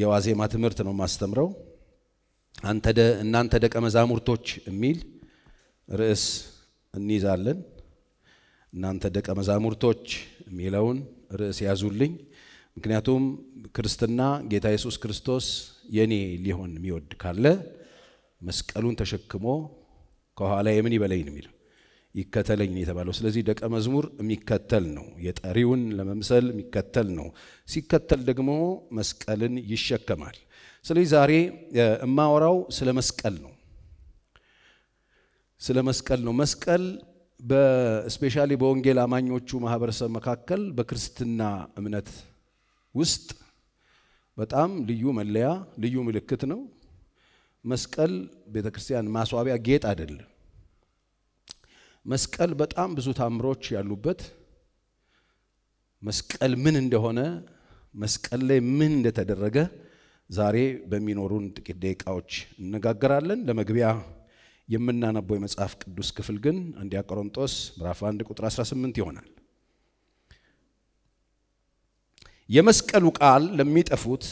የዋዜማ ትምህርት ነው ማስተምረው። እናንተ ደቀ መዛሙርቶች የሚል ርዕስ እንይዛለን። እናንተ ደቀ መዛሙርቶች የሚለውን ርዕስ ያዙልኝ። ምክንያቱም ክርስትና ጌታ ኢየሱስ ክርስቶስ የኔ ሊሆን የሚወድ ካለ መስቀሉን ተሸክሞ ከኋላ የምን ይበለኝ ነው የሚለው ይከተለኝ ነው የተባለው። ስለዚህ ደቀ መዝሙር የሚከተል ነው፣ የጠሪውን ለመምሰል የሚከተል ነው። ሲከተል ደግሞ መስቀልን ይሸከማል። ስለዚህ ዛሬ የማወራው ስለ መስቀል ነው፣ ስለ መስቀል ነው። መስቀል በስፔሻሊ በወንጌል አማኞቹ ማህበረሰብ መካከል በክርስትና እምነት ውስጥ በጣም ልዩ መለያ ልዩ ምልክት ነው። መስቀል ቤተ ክርስቲያን ማስዋቢያ ጌጥ አይደለም። መስቀል በጣም ብዙ ታምሮች ያሉበት መስቀል ምን እንደሆነ መስቀል ላይ ምን እንደተደረገ ዛሬ በሚኖሩን ጥቂት ደቂቃዎች እነጋገራለን። ለመግቢያ የምናነበው የመጽሐፍ ቅዱስ ክፍል ግን አንዲያ ቆሮንጦስ ምዕራፍ 1 ቁጥር 18 ይሆናል። የመስቀሉ ቃል ለሚጠፉት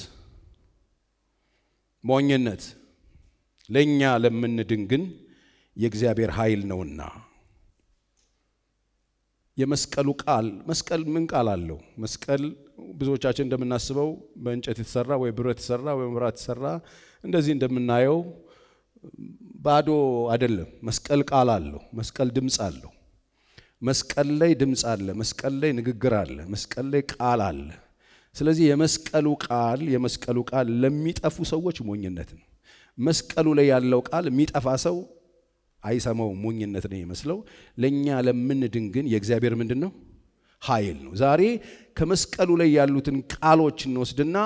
ሞኝነት፣ ለእኛ ለምንድን ግን የእግዚአብሔር ኃይል ነውና የመስቀሉ ቃል መስቀል ምን ቃል አለው? መስቀል ብዙዎቻችን እንደምናስበው በእንጨት የተሰራ ወይ ብረት የተሰራ ወይ መብራት የተሰራ እንደዚህ እንደምናየው ባዶ አይደለም። መስቀል ቃል አለው። መስቀል ድምፅ አለው። መስቀል ላይ ድምፅ አለ። መስቀል ላይ ንግግር አለ። መስቀል ላይ ቃል አለ። ስለዚህ የመስቀሉ ቃል የመስቀሉ ቃል ለሚጠፉ ሰዎች ሞኝነት ነው። መስቀሉ ላይ ያለው ቃል የሚጠፋ ሰው አይሰማው ሞኝነት ነው የመስለው። ለእኛ ለምንድን ግን የእግዚአብሔር ምንድን ነው ኃይል ነው። ዛሬ ከመስቀሉ ላይ ያሉትን ቃሎች እንወስድና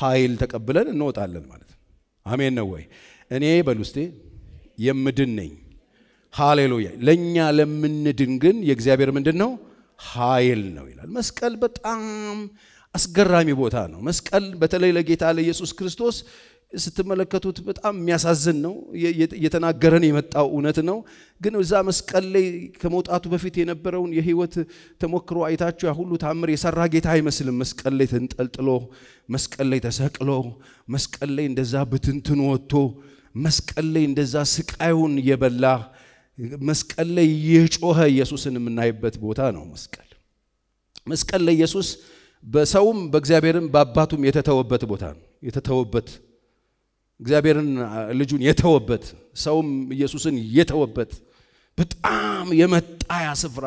ኃይል ተቀብለን እንወጣለን ማለት ነው። አሜን ነው ወይ? እኔ በሉስቴ የምድን ነኝ። ሃሌሉያ። ለእኛ ለምንድን ግን የእግዚአብሔር ምንድን ነው ኃይል ነው ይላል። መስቀል በጣም አስገራሚ ቦታ ነው። መስቀል በተለይ ለጌታ ለኢየሱስ ክርስቶስ ስትመለከቱት በጣም የሚያሳዝን ነው። እየተናገረን የመጣው እውነት ነው። ግን እዛ መስቀል ላይ ከመውጣቱ በፊት የነበረውን የህይወት ተሞክሮ አይታችሁ ሁሉ ታምር የሰራ ጌታ አይመስልም። መስቀል ላይ ተንጠልጥሎ፣ መስቀል ላይ ተሰቅሎ፣ መስቀል ላይ እንደዛ ብትንትን ወጥቶ፣ መስቀል ላይ እንደዛ ስቃዩን እየበላ መስቀል ላይ እየጮኸ ኢየሱስን የምናይበት ቦታ ነው። መስቀል መስቀል ላይ ኢየሱስ በሰውም በእግዚአብሔርም በአባቱም የተተወበት ቦታ ነው የተተወበት እግዚአብሔርን ልጁን የተወበት ሰውም ኢየሱስን የተወበት በጣም የመጣያ ስፍራ፣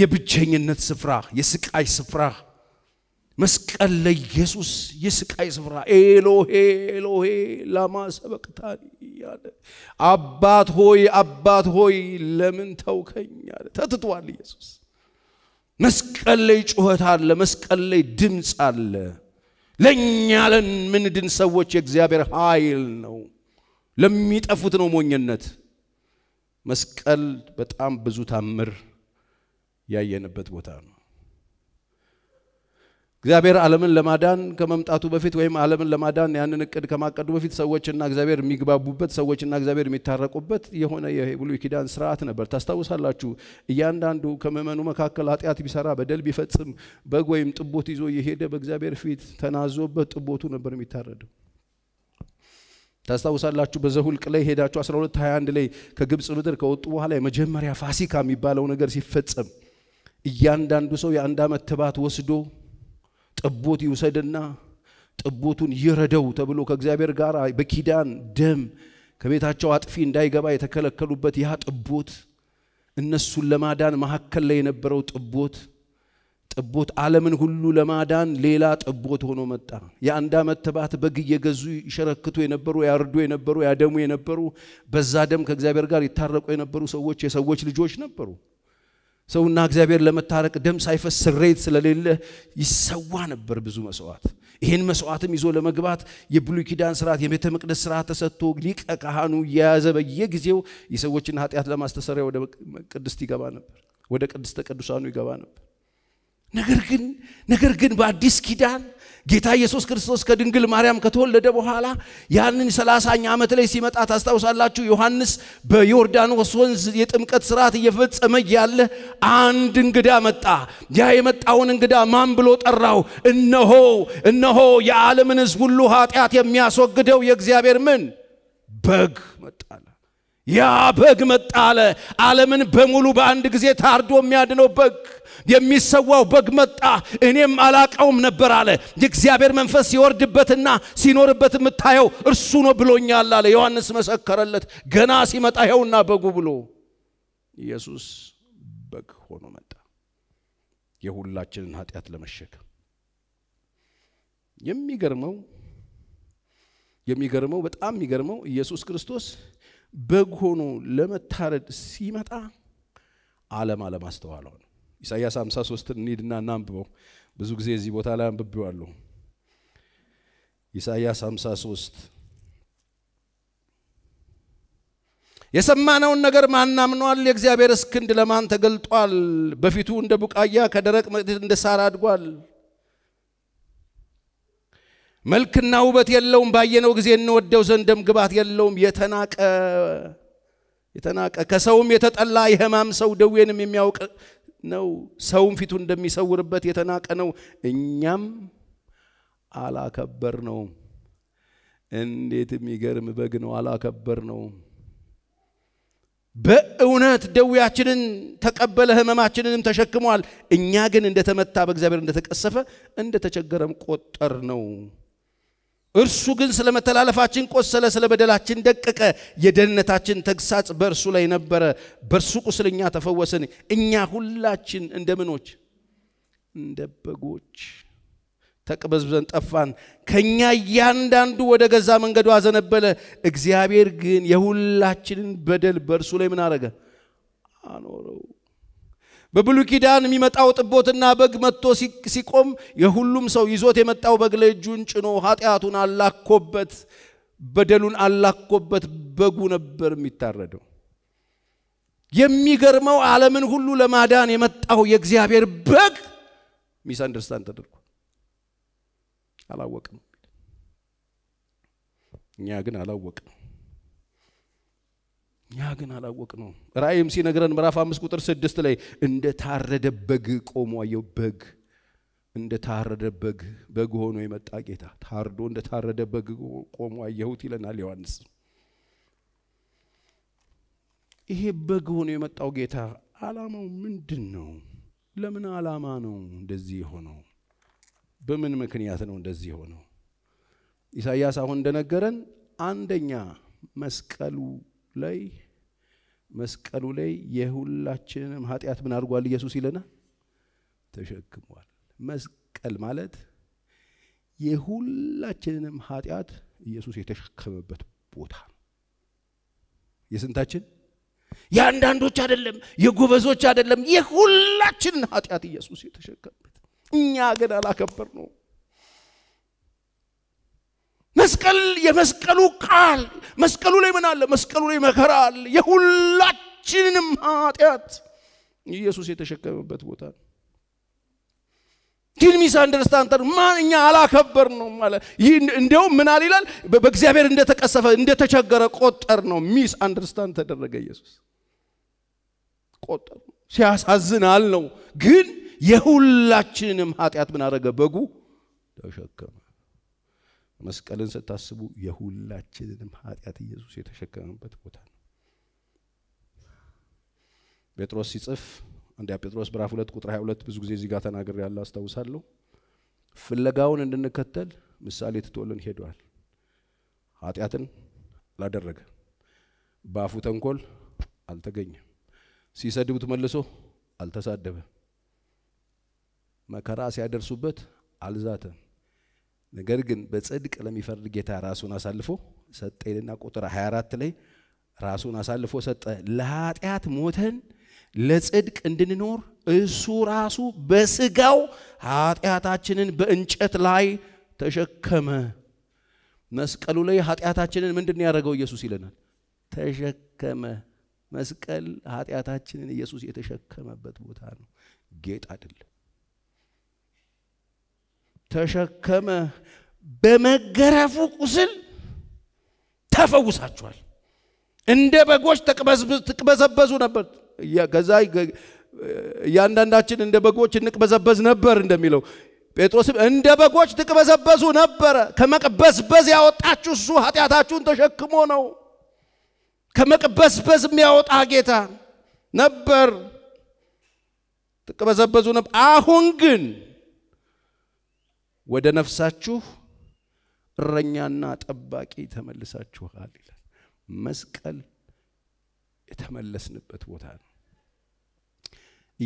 የብቸኝነት ስፍራ፣ የስቃይ ስፍራ፣ መስቀል ለኢየሱስ የስቃይ ስፍራ። ኤሎሄ ኤሎሄ ላማ ሰበቅታኒ እያለ አባት ሆይ አባት ሆይ ለምን ተውከኝ አለ። ተትቷል ኢየሱስ። መስቀል ላይ ጩኸት አለ። መስቀል ላይ ድምፅ አለ። ለእኛ ለን ምንድን ሰዎች የእግዚአብሔር ኃይል ነው። ለሚጠፉት ነው ሞኝነት። መስቀል በጣም ብዙ ታምር ያየንበት ቦታ ነው። እግዚአብሔር ዓለምን ለማዳን ከመምጣቱ በፊት ወይም ዓለምን ለማዳን ያንን እቅድ ከማቀዱ በፊት ሰዎችና እግዚአብሔር የሚግባቡበት ሰዎችና እግዚአብሔር የሚታረቁበት የሆነ የብሉይ ኪዳን ስርዓት ነበር። ታስታውሳላችሁ። እያንዳንዱ ከምእመኑ መካከል ኃጢአት ቢሰራ በደል ቢፈጽም በግ ወይም ጥቦት ይዞ የሄደ በእግዚአብሔር ፊት ተናዞበት ጥቦቱ ነበር የሚታረደው። ታስታውሳላችሁ በዘሁልቅ ላይ ሄዳችሁ 12 21 ላይ ከግብፅ ምድር ከወጡ በኋላ የመጀመሪያ ፋሲካ የሚባለው ነገር ሲፈጸም እያንዳንዱ ሰው የአንድ ዓመት ትባት ወስዶ ጥቦት ይውሰድና ጥቦቱን ይረደው ተብሎ ከእግዚአብሔር ጋር በኪዳን ደም ከቤታቸው አጥፊ እንዳይገባ የተከለከሉበት ያ ጥቦት እነሱን ለማዳን መካከል ላይ የነበረው ጥቦት ጥቦት ዓለምን ሁሉ ለማዳን ሌላ ጥቦት ሆኖ መጣ። የአንድ ዓመት ተባት በግ እየገዙ ይሸረክቱ የነበሩ ያርዱ የነበሩ ያደሙ የነበሩ በዛ ደም ከእግዚአብሔር ጋር ይታረቁ የነበሩ ሰዎች የሰዎች ልጆች ነበሩ። ሰውና እግዚአብሔር ለመታረቅ ደም ሳይፈስ ስሬት ስለሌለ ይሰዋ ነበር ብዙ መስዋዕት። ይህን መስዋዕትም ይዞ ለመግባት የብሉይ ኪዳን ስርዓት፣ የቤተ መቅደስ ስርዓት ተሰጥቶ ሊቀ ካህኑ እየያዘ በየጊዜው የሰዎችን ኃጢአት ለማስተሰሪያ ወደ ቅድስት ይገባ ነበር፣ ወደ ቅድስተ ቅዱሳኑ ይገባ ነበር። ነገር ግን ነገር ግን በአዲስ ኪዳን ጌታ ኢየሱስ ክርስቶስ ከድንግል ማርያም ከተወለደ በኋላ ያንን ሰላሳኛ ዓመት ላይ ሲመጣ ታስታውሳላችሁ። ዮሐንስ በዮርዳኖስ ወንዝ የጥምቀት ስርዓት እየፈጸመ ያለ አንድ እንግዳ መጣ። ያ የመጣውን እንግዳ ማን ብሎ ጠራው? እነሆ እነሆ የዓለምን ሕዝብ ሁሉ ኃጢአት የሚያስወግደው የእግዚአብሔር ምን በግ መጣ። ያ በግ መጣ አለ። ዓለምን በሙሉ በአንድ ጊዜ ታርዶ የሚያድነው በግ የሚሰዋው በግ መጣ፣ እኔም አላቀውም ነበር አለ። የእግዚአብሔር መንፈስ ሲወርድበትና ሲኖርበት የምታየው እርሱ ነው ብሎኛል አለ። ዮሐንስ መሰከረለት። ገና ሲመጣ ይኸውና በጉ ብሎ ኢየሱስ በግ ሆኖ መጣ፣ የሁላችንን ኃጢአት ለመሸከም። የሚገርመው የሚገርመው በጣም የሚገርመው ኢየሱስ ክርስቶስ በግ ሆኖ ለመታረድ ሲመጣ ዓለም አለማስተዋሏ ነው። ኢሳይያስ 53 እንሂድና እናንብበው። ብዙ ጊዜ እዚህ ቦታ ላይ አንብቤዋለሁ። ኢሳይያስ 53 የሰማነውን ነገር ማን የእግዚአብሔር እስክንድ ክንድ ለማን ተገልጧል? በፊቱ እንደ ቡቃያ ከደረቅ መሬት እንደ ሳር አድጓል። መልክና ውበት የለውም፣ ባየነው ጊዜ እንወደው ዘንድም ግባት የለውም። የተናቀ የተናቀ ከሰውም የተጠላ የሕማም ሰው ደዌንም የሚያውቅ ነው። ሰውም ፊቱ እንደሚሰውርበት የተናቀ ነው። እኛም አላከበር ነው። እንዴት የሚገርም በግ ነው! አላከበር ነው። በእውነት ደዌያችንን ተቀበለ፣ ህመማችንንም ተሸክሟል። እኛ ግን እንደተመታ በእግዚአብሔር እንደተቀሰፈ እንደተቸገረም ቆጠር ነው። እርሱ ግን ስለ መተላለፋችን ቆሰለ፣ ስለ በደላችን ደቀቀ። የደህንነታችን ተግሳጽ በእርሱ ላይ ነበረ፣ በእርሱ ቁስል እኛ ተፈወስን። እኛ ሁላችን እንደ ምኖች እንደ በጎች ተቅበዝብዘን ጠፋን። ከእኛ እያንዳንዱ ወደ ገዛ መንገዱ አዘነበለ። እግዚአብሔር ግን የሁላችንን በደል በእርሱ ላይ ምን አረገ? አኖረው። በብሉ ኪዳን የሚመጣው ጥቦትና በግ መጥቶ ሲቆም የሁሉም ሰው ይዞት የመጣው በግ እጁን ጭኖ ኃጢአቱን አላኮበት በደሉን አላኮበት በጉ ነበር የሚታረደው። የሚገርመው ዓለምን ሁሉ ለማዳን የመጣው የእግዚአብሔር በግ ሚስ አንደርስታንድ ተደርጎ አላወቅም። እኛ ግን አላወቅም። እኛ ግን አላወቅ ነው። ራእይም ሲነግረን ምዕራፍ አምስት ቁጥር ስድስት ላይ እንደ ታረደ በግ ቆሞ አየው። በግ እንደ ታረደ በግ በግ ሆኖ የመጣ ጌታ ታርዶ እንደ ታረደ በግ ቆሞ አየሁት ይለናል ዮሐንስ። ይሄ በግ ሆኖ የመጣው ጌታ አላማው ምንድን ነው? ለምን አላማ ነው እንደዚህ የሆነው? በምን ምክንያት ነው እንደዚህ የሆነው? ኢሳይያስ አሁን እንደነገረን አንደኛ መስቀሉ ላይ መስቀሉ ላይ የሁላችንም ኃጢአት ምን አድርጓል ኢየሱስ ይለና ተሸክሟል። መስቀል ማለት የሁላችንንም ኃጢአት ኢየሱስ የተሸከመበት ቦታ ነው። የስንታችን? የአንዳንዶች አይደለም፣ የጎበዞች አይደለም፣ የሁላችንን ኃጢአት ኢየሱስ የተሸከመበት። እኛ ግን አላከበር ነው መስቀል የመስቀሉ ቃል መስቀሉ ላይ ምን አለ? መስቀሉ ላይ መከራ አለ። የሁላችንንም ኃጢአት ኢየሱስ የተሸከመበት ቦታ ነው። ግን ሚስ አንደርስታንድ ማን እኛ አላከበር ነው ማለት ይህ እንዲያውም ምናል ይላል በእግዚአብሔር እንደተቀሰፈ እንደተቸገረ ቆጠር ነው። ሚስ አንደርስታንድ ተደረገ ኢየሱስ ቆጠር ሲያሳዝናል ነው። ግን የሁላችንንም ኃጢአት ምን አረገ? በጉ ተሸከመ። መስቀልን ስታስቡ የሁላችንንም ኃጢአት ኢየሱስ የተሸከመበት ቦታ ነው። ጴጥሮስ ሲጽፍ አንዲያ ጴጥሮስ ምዕራፍ ሁለት ቁጥር 22 ብዙ ጊዜ እዚህ ጋር ተናግር ያለ አስታውሳለሁ። ፍለጋውን እንድንከተል ምሳሌ ትቶልን ሄደዋል። ኃጢአትን አላደረገ፣ በአፉ ተንኮል አልተገኘም፣ ሲሰድቡት መልሶ አልተሳደበ፣ መከራ ሲያደርሱበት አልዛተም። ነገር ግን በጽድቅ ለሚፈርድ ጌታ ራሱን አሳልፎ ሰጠ ይልና ቁጥር 24 ላይ ራሱን አሳልፎ ሰጠ። ለኃጢአት ሞተን ለጽድቅ እንድንኖር እሱ ራሱ በስጋው ኃጢአታችንን በእንጨት ላይ ተሸከመ። መስቀሉ ላይ ኃጢአታችንን ምንድን ያደረገው ኢየሱስ ይለናል? ተሸከመ። መስቀል ኃጢአታችንን ኢየሱስ የተሸከመበት ቦታ ነው። ጌጥ አይደለም። ተሸከመ። በመገረፉ ቁስል ተፈውሳችኋል። እንደ በጎች ትቅበዘበዙ ነበር። ከዛ እያንዳንዳችን እንደ በጎች እንቅበዘበዝ ነበር እንደሚለው ጴጥሮስም እንደ በጎች ትቅበዘበዙ ነበረ። ከመቅበዝበዝ ያወጣችሁ እሱ ኃጢአታችሁን ተሸክሞ ነው። ከመቅበዝበዝ የሚያወጣ ጌታ ነበር። ትቅበዘበዙ ነበር። አሁን ግን ወደ ነፍሳችሁ እረኛና ጠባቂ ተመልሳችኋል ይላል። መስቀል የተመለስንበት ቦታ ነው።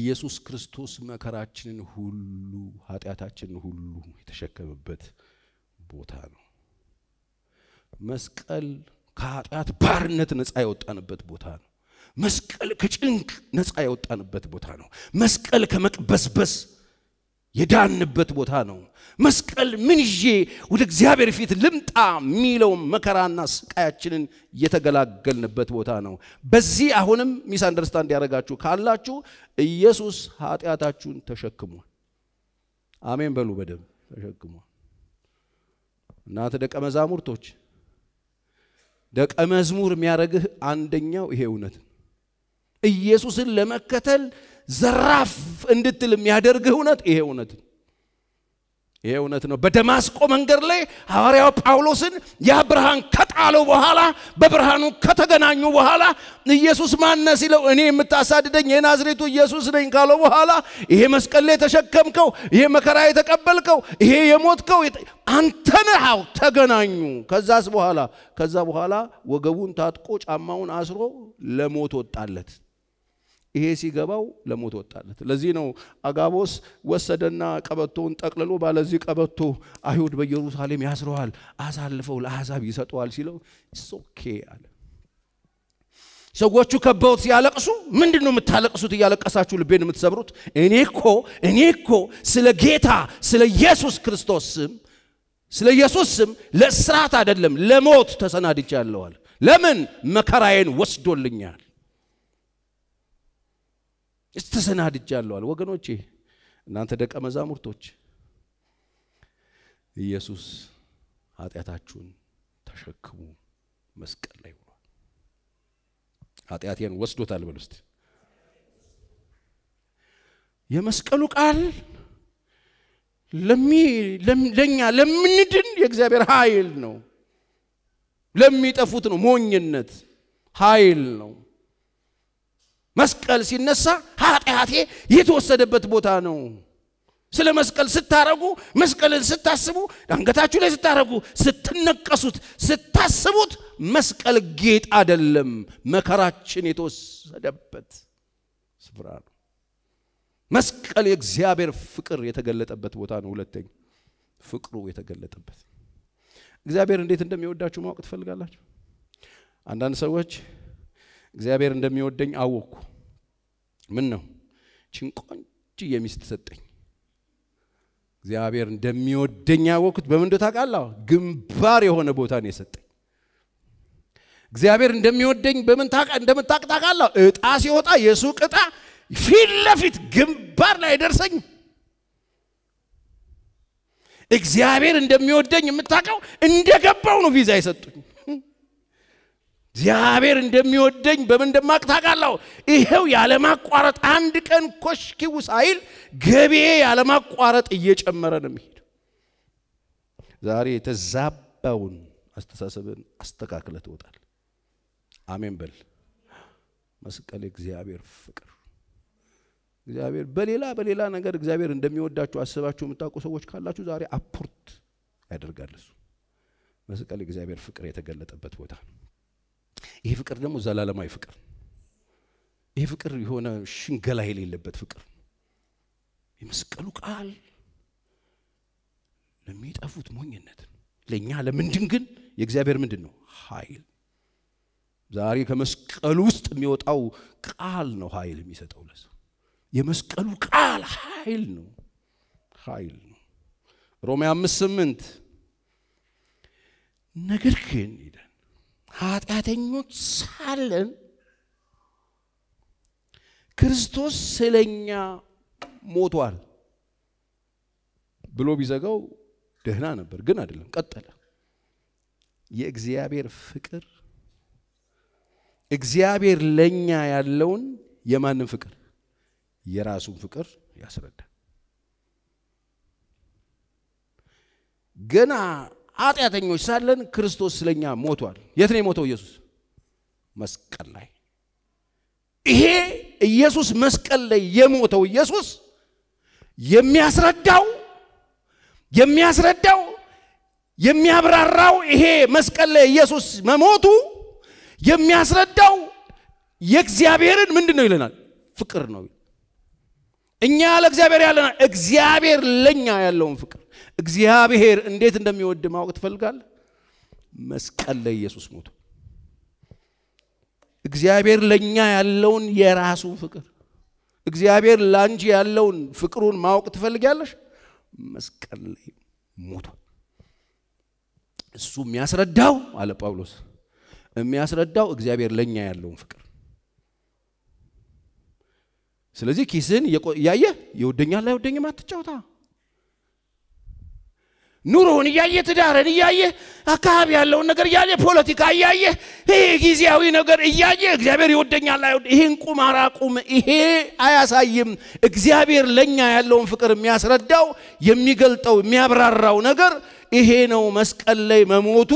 ኢየሱስ ክርስቶስ መከራችንን ሁሉ ኃጢአታችንን ሁሉ የተሸከመበት ቦታ ነው። መስቀል ከኃጢአት ባርነት ነፃ የወጣንበት ቦታ ነው። መስቀል ከጭንቅ ነፃ የወጣንበት ቦታ ነው። መስቀል ከመቅበስበስ የዳንበት ቦታ ነው። መስቀል ምን ይዤ ወደ እግዚአብሔር ፊት ልምጣ የሚለው መከራና ስቃያችንን የተገላገልንበት ቦታ ነው። በዚህ አሁንም ሚስ አንደርስታንድ ያደረጋችሁ ካላችሁ ኢየሱስ ኃጢአታችሁን ተሸክሟል። አሜን በሉ በደም ተሸክሟል። እናንተ ደቀ መዛሙርቶች ደቀ መዝሙር የሚያደርግህ አንደኛው ይሄ እውነት ኢየሱስን ለመከተል ዘራፍ እንድትል የሚያደርግህ እውነት ይሄ እውነት ይሄ እውነት ነው። በደማስቆ መንገድ ላይ ሐዋርያው ጳውሎስን ያ ብርሃን ከጣለው በኋላ በብርሃኑ ከተገናኙ በኋላ ኢየሱስ ማነ ሲለው እኔ የምታሳድደኝ የናዝሬቱ ኢየሱስ ነኝ ካለው በኋላ ይሄ መስቀል ላይ የተሸከምከው፣ ይሄ መከራ የተቀበልከው፣ ይሄ የሞትከው አንተ ነሃው። ተገናኙ። ከዛስ በኋላ ከዛ በኋላ ወገቡን ታጥቆ ጫማውን አስሮ ለሞት ወጣለት። ይሄ ሲገባው ለሞት ወጣለት። ለዚህ ነው አጋቦስ ወሰደና ቀበቶውን ጠቅልሎ ባለዚህ ቀበቶ አይሁድ በኢየሩሳሌም ያስረዋል፣ አሳልፈው ለአሕዛብ ይሰጠዋል ሲለው ሶኬ አለ። ሰዎቹ ከበውት ሲያለቅሱ ምንድን ነው የምታለቅሱት? እያለቀሳችሁ ልቤን የምትሰብሩት? እኔ እኮ እኔ እኮ ስለ ጌታ ስለ ኢየሱስ ክርስቶስ ስም ስለ ኢየሱስ ስም ለእስራት አይደለም ለሞት አለ። ለምን መከራዬን ወስዶልኛል። እስተሰናድጃለሁ አለ። ወገኖቼ እናንተ ደቀ መዛሙርቶች ኢየሱስ ኃጢአታችሁን ተሸክሙ መስቀል ላይ ሆኗል። ኃጢአቴን ወስዶታል በል ውስጥ የመስቀሉ ቃል ለእኛ ለምንድን የእግዚአብሔር ኃይል ነው። ለሚጠፉት ነው ሞኝነት ኃይል ነው። መስቀል ሲነሳ ኃጢአቴ የተወሰደበት ቦታ ነው። ስለ መስቀል ስታረጉ፣ መስቀልን ስታስቡ፣ አንገታችሁ ላይ ስታረጉ፣ ስትነቀሱት፣ ስታስቡት መስቀል ጌጥ አይደለም፣ መከራችን የተወሰደበት ስፍራ ነው። መስቀል የእግዚአብሔር ፍቅር የተገለጠበት ቦታ ነው። ሁለተኛ ፍቅሩ የተገለጠበት እግዚአብሔር እንዴት እንደሚወዳችሁ ማወቅ ትፈልጋላችሁ? አንዳንድ ሰዎች እግዚአብሔር እንደሚወደኝ አወቅኩ። ምን ነው ችን ቆንጅዬ ሚስት ሰጠኝ። እግዚአብሔር እንደሚወደኝ ያወቅኩት በምን እንደው ታውቃለህ? ግንባር የሆነ ቦታ ነው የሰጠኝ። እግዚአብሔር እንደሚወደኝ በምን እንደምታውቅ ታውቃለህ? እጣ ሲወጣ የሱቅ እጣ ፊት ለፊት ግንባር ላይ አይደርሰኝ። እግዚአብሔር እንደሚወደኝ የምታውቀው እንደገባው ነው ቪዛ የሰጡኝ። እግዚአብሔር እንደሚወደኝ በምን እንደማቅ ታውቃለሁ። ይሄው ያለማቋረጥ አንድ ቀን ኮሽኪው ሳይል ገቢዬ ያለማቋረጥ እየጨመረ ነው የሚሄደው። ዛሬ የተዛባውን አስተሳሰብን አስተካክለ ትወጣል። አሜን በል። መስቀል እግዚአብሔር ፍቅር እግዚአብሔር በሌላ በሌላ ነገር እግዚአብሔር እንደሚወዳችሁ አስባችሁ የምታውቁ ሰዎች ካላችሁ ዛሬ አፖርት ያደርጋል እሱ። መስቀል እግዚአብሔር ፍቅር የተገለጠበት ቦታ ነው። ይሄ ፍቅር ደግሞ ዘላለማዊ ፍቅር። ይሄ ፍቅር የሆነ ሽንገላ የሌለበት ፍቅር። የመስቀሉ ቃል ለሚጠፉት ሞኝነት፣ ለእኛ ለምንድን ግን የእግዚአብሔር ምንድን ነው ኃይል። ዛሬ ከመስቀሉ ውስጥ የሚወጣው ቃል ነው ኃይል የሚሰጠው ለሰው። የመስቀሉ ቃል ኃይል ነው ኃይል ነው። ሮሜ አምስት ስምንት ነገር ግን ይላል ኃጢአተኞች ሳለን ክርስቶስ ስለኛ ሞቷል ብሎ ቢዘጋው ደህና ነበር፣ ግን አይደለም። ቀጠለ። የእግዚአብሔር ፍቅር እግዚአብሔር ለእኛ ያለውን የማንም ፍቅር የራሱን ፍቅር ያስረዳል። ገና ኃጢአተኞች ሳለን ክርስቶስ ስለኛ ሞቷል። የት ነው የሞተው ኢየሱስ? መስቀል ላይ። ይሄ ኢየሱስ መስቀል ላይ የሞተው ኢየሱስ የሚያስረዳው የሚያስረዳው የሚያብራራው ይሄ መስቀል ላይ ኢየሱስ መሞቱ የሚያስረዳው የእግዚአብሔርን ምንድን ነው ይለናል? ፍቅር ነው። እኛ ለእግዚአብሔር ያለና እግዚአብሔር ለኛ ያለውን ፍቅር እግዚአብሔር እንዴት እንደሚወድ ማወቅ ትፈልጋለህ? መስቀል ላይ ኢየሱስ ሞቶ እግዚአብሔር ለእኛ ያለውን የራሱ ፍቅር እግዚአብሔር ለአንቺ ያለውን ፍቅሩን ማወቅ ትፈልጊያለሽ? መስቀል ላይ ሞቶ እሱ የሚያስረዳው አለ ጳውሎስ፣ የሚያስረዳው እግዚአብሔር ለእኛ ያለውን ፍቅር። ስለዚህ ኪስህን እያየህ ይወደኛል አይወደኝም አትጫውታ። ኑሮውን እያየ ትዳርን እያየ አካባቢ ያለውን ነገር እያየ ፖለቲካ እያየ ይሄ ጊዜያዊ ነገር እያየ እግዚአብሔር ይወደኛል አይወድ ይሄን ቁማር አቁም። ይሄ አያሳይም። እግዚአብሔር ለኛ ያለውን ፍቅር የሚያስረዳው የሚገልጠው የሚያብራራው ነገር ይሄ ነው። መስቀል ላይ መሞቱ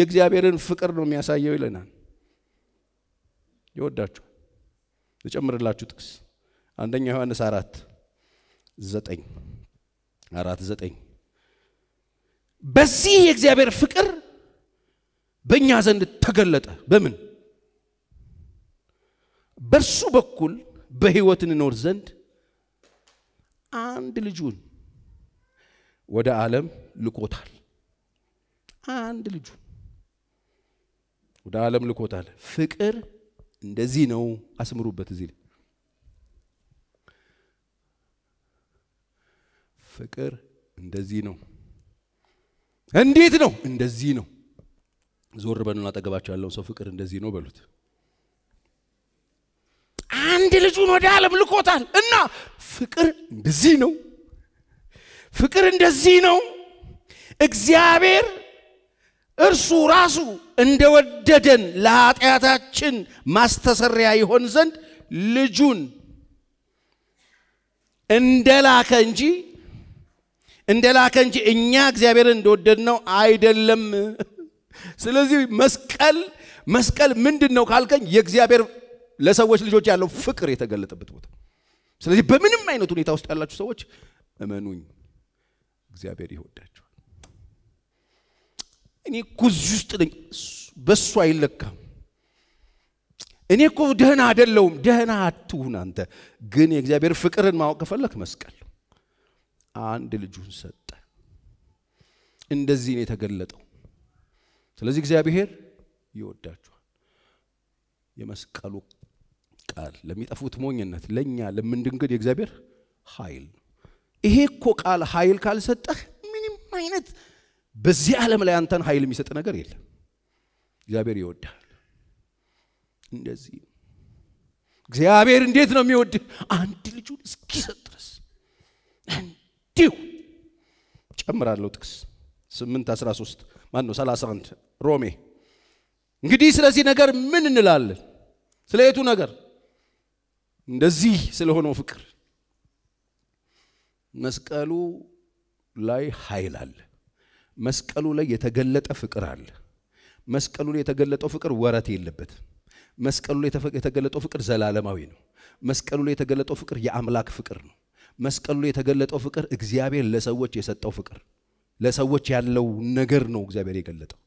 የእግዚአብሔርን ፍቅር ነው የሚያሳየው ይለናል። ይወዳችሁ ልጨምርላችሁ ጥቅስ አንደኛ ዮሐንስ አራት ዘጠኝ አራት ዘጠኝ በዚህ የእግዚአብሔር ፍቅር በእኛ ዘንድ ተገለጠ። በምን? በእርሱ በኩል በህይወት እንኖር ዘንድ አንድ ልጁን ወደ ዓለም ልኮታል። አንድ ልጁ ወደ ዓለም ልኮታል። ፍቅር እንደዚህ ነው። አስምሩበት እዚህ ላይ ፍቅር እንደዚህ ነው። እንዴት ነው? እንደዚህ ነው። ዞር በሉና አጠገባቸው ያለውን ሰው ፍቅር እንደዚህ ነው በሉት። አንድ ልጁን ወደ ዓለም ልኮታል እና ፍቅር እንደዚህ ነው። ፍቅር እንደዚህ ነው። እግዚአብሔር እርሱ ራሱ እንደወደደን ለኃጢአታችን ማስተሰሪያ ይሆን ዘንድ ልጁን እንደላከ እንጂ እንደላከ እንጂ እኛ እግዚአብሔርን እንደወደድነው አይደለም። ስለዚህ መስቀል መስቀል ምንድን ነው ካልከኝ የእግዚአብሔር ለሰዎች ልጆች ያለው ፍቅር የተገለጠበት ቦታ። ስለዚህ በምንም አይነት ሁኔታ ውስጥ ያላችሁ ሰዎች እመኑኝ፣ እግዚአብሔር ይወዳቸዋል። እኔ እኮ እዚህ ውስጥ ነኝ፣ በእሱ አይለካም። እኔ እኮ ደህና አይደለውም። ደህና አትሁን አንተ። ግን የእግዚአብሔር ፍቅርን ማወቅ ከፈለክ መስቀል አንድ ልጁን ሰጠ። እንደዚህ ነው የተገለጠው። ስለዚህ እግዚአብሔር ይወዳችኋል። የመስቀሉ ቃል ለሚጠፉት ሞኝነት፣ ለእኛ ለምንድንግድ የእግዚአብሔር ኃይል ነው። ይሄ እኮ ቃል ኃይል ካልሰጠህ ምንም አይነት በዚህ ዓለም ላይ አንተን ኃይል የሚሰጥ ነገር የለም። እግዚአብሔር ይወድሃል። እንደዚህ እግዚአብሔር እንዴት ነው የሚወድህ? አንድ ልጁን እስኪሰጥ ጨምራለሁ ጥቅስ 8 13 ማን ነው 31 ሮሜ እንግዲህ ስለዚህ ነገር ምን እንላለን ስለ የቱ ነገር እንደዚህ ስለሆነው ፍቅር መስቀሉ ላይ ኃይል አለ መስቀሉ ላይ የተገለጠ ፍቅር አለ መስቀሉ ላይ የተገለጠው ፍቅር ወረት የለበትም መስቀሉ ላይ የተገለጠው ፍቅር ዘላለማዊ ነው መስቀሉ ላይ የተገለጠው ፍቅር የአምላክ ፍቅር ነው መስቀሉ የተገለጠው ፍቅር እግዚአብሔር ለሰዎች የሰጠው ፍቅር ለሰዎች ያለው ነገር ነው እግዚአብሔር የገለጠው።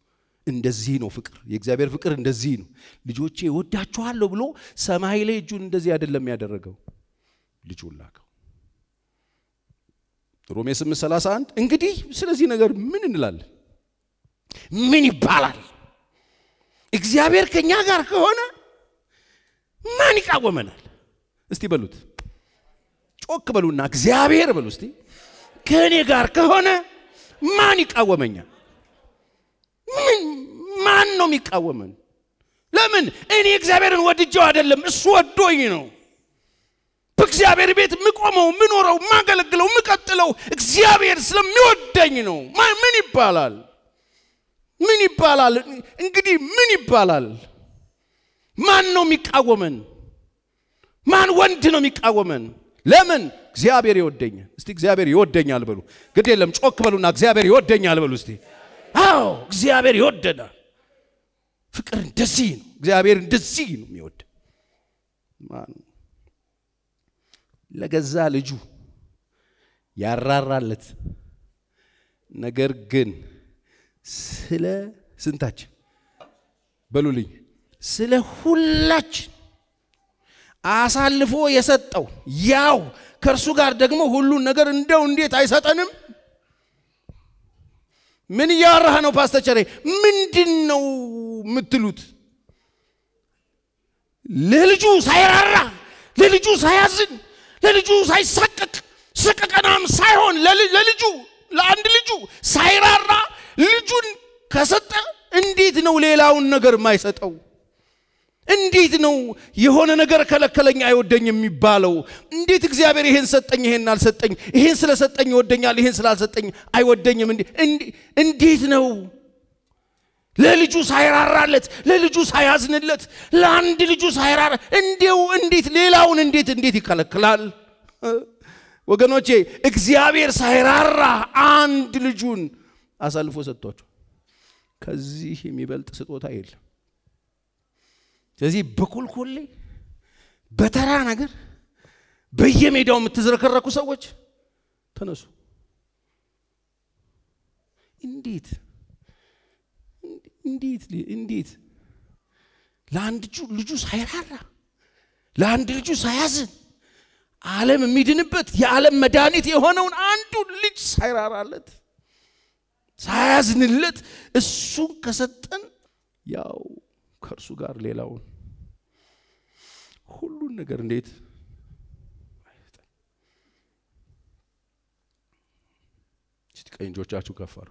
እንደዚህ ነው ፍቅር። የእግዚአብሔር ፍቅር እንደዚህ ነው። ልጆቼ ወዳችኋለሁ ብሎ ሰማይ ላይ እጁን እንደዚህ አይደለም ያደረገው፣ ልጁን ላከው። ሮሜ 8 እንግዲህ ስለዚህ ነገር ምን እንላለን? ምን ይባላል? እግዚአብሔር ከእኛ ጋር ከሆነ ማን ይቃወመናል? እስቲ በሉት። ጮክ በሉና እግዚአብሔር በሉ እስቲ። ከእኔ ጋር ከሆነ ማን ይቃወመኛል? ማን ነው የሚቃወመን? ለምን እኔ እግዚአብሔርን ወድጀው አይደለም፣ እሱ ወዶኝ ነው። በእግዚአብሔር ቤት ምቆመው ምኖረው ማገለግለው ምቀጥለው እግዚአብሔር ስለሚወደኝ ነው። ምን ይባላል? ምን ይባላል? እንግዲህ ምን ይባላል? ማን ነው የሚቃወመን? ማን ወንድ ነው የሚቃወመን? ለምን እግዚአብሔር ይወደኛል? እስቲ እግዚአብሔር ይወደኛል በሉ። ግድ የለም ጮክ በሉና እግዚአብሔር ይወደኛል በሉ እስቲ። አዎ እግዚአብሔር ይወደናል። ፍቅር እንደዚህ ነው። እግዚአብሔር እንደዚህ ነው የሚወድ ለገዛ ልጁ ያራራለት ነገር ግን ስለ ስንታችን በሉልኝ፣ ስለ ሁላችን አሳልፎ የሰጠው ያው ከእርሱ ጋር ደግሞ ሁሉን ነገር እንደው እንዴት አይሰጠንም? ምን እያወራህ ነው ፓስተቸሬ? ምንድን ነው የምትሉት? ለልጁ ሳይራራ ለልጁ ሳያዝን ለልጁ ሳይሳቀቅ ስቅቀናም ሳይሆን ለልጁ ለአንድ ልጁ ሳይራራ ልጁን ከሰጠ እንዴት ነው ሌላውን ነገር የማይሰጠው? እንዴት ነው የሆነ ነገር ከለከለኝ አይወደኝ የሚባለው? እንዴት እግዚአብሔር ይሄን ሰጠኝ ይሄን አልሰጠኝ፣ ይሄን ስለሰጠኝ ይወደኛል፣ ይሄን ስላልሰጠኝ አይወደኝም? እንዴት ነው ለልጁ ሳይራራለት ለልጁ ሳያዝንለት ለአንድ ልጁ ሳይራራ እንዴው እንዴት ሌላውን እንዴት እንዴት ይከለክላል? ወገኖቼ እግዚአብሔር ሳይራራ አንድ ልጁን አሳልፎ ሰጥቷቸው ከዚህ የሚበልጥ ስጦታ የለም። ስለዚህ በኮልኮሌ በተራ ነገር በየሜዳው የምትዝረከረኩ ሰዎች ተነሱ። እንዴት እንዴት እንዴት ለአንድ ልጁ ሳይራራ ለአንድ ልጁ ሳያዝን ዓለም የሚድንበት የዓለም መድኃኒት የሆነውን አንዱ ልጅ ሳይራራለት ሳያዝንለት እሱን ከሰጠን ያው ከእርሱ ጋር ሌላውን ሁሉን ነገር እንዴት እስቲ ቀንጆቻችሁ ከፈሩ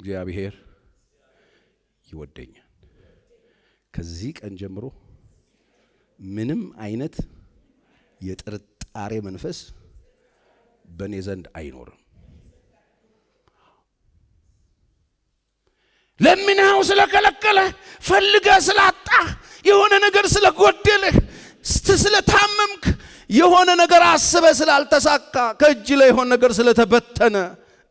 እግዚአብሔር ይወደኛል። ከዚህ ቀን ጀምሮ ምንም አይነት የጥርጣሬ መንፈስ በእኔ ዘንድ አይኖርም። ለምንኸው ስለከለከለ ፈልገ ስላ የሆነ ነገር ስለጎደልህ ስለታመምክ የሆነ ነገር አስበ ስላልተሳካ ከእጅ ላይ የሆነ ነገር ስለተበተነ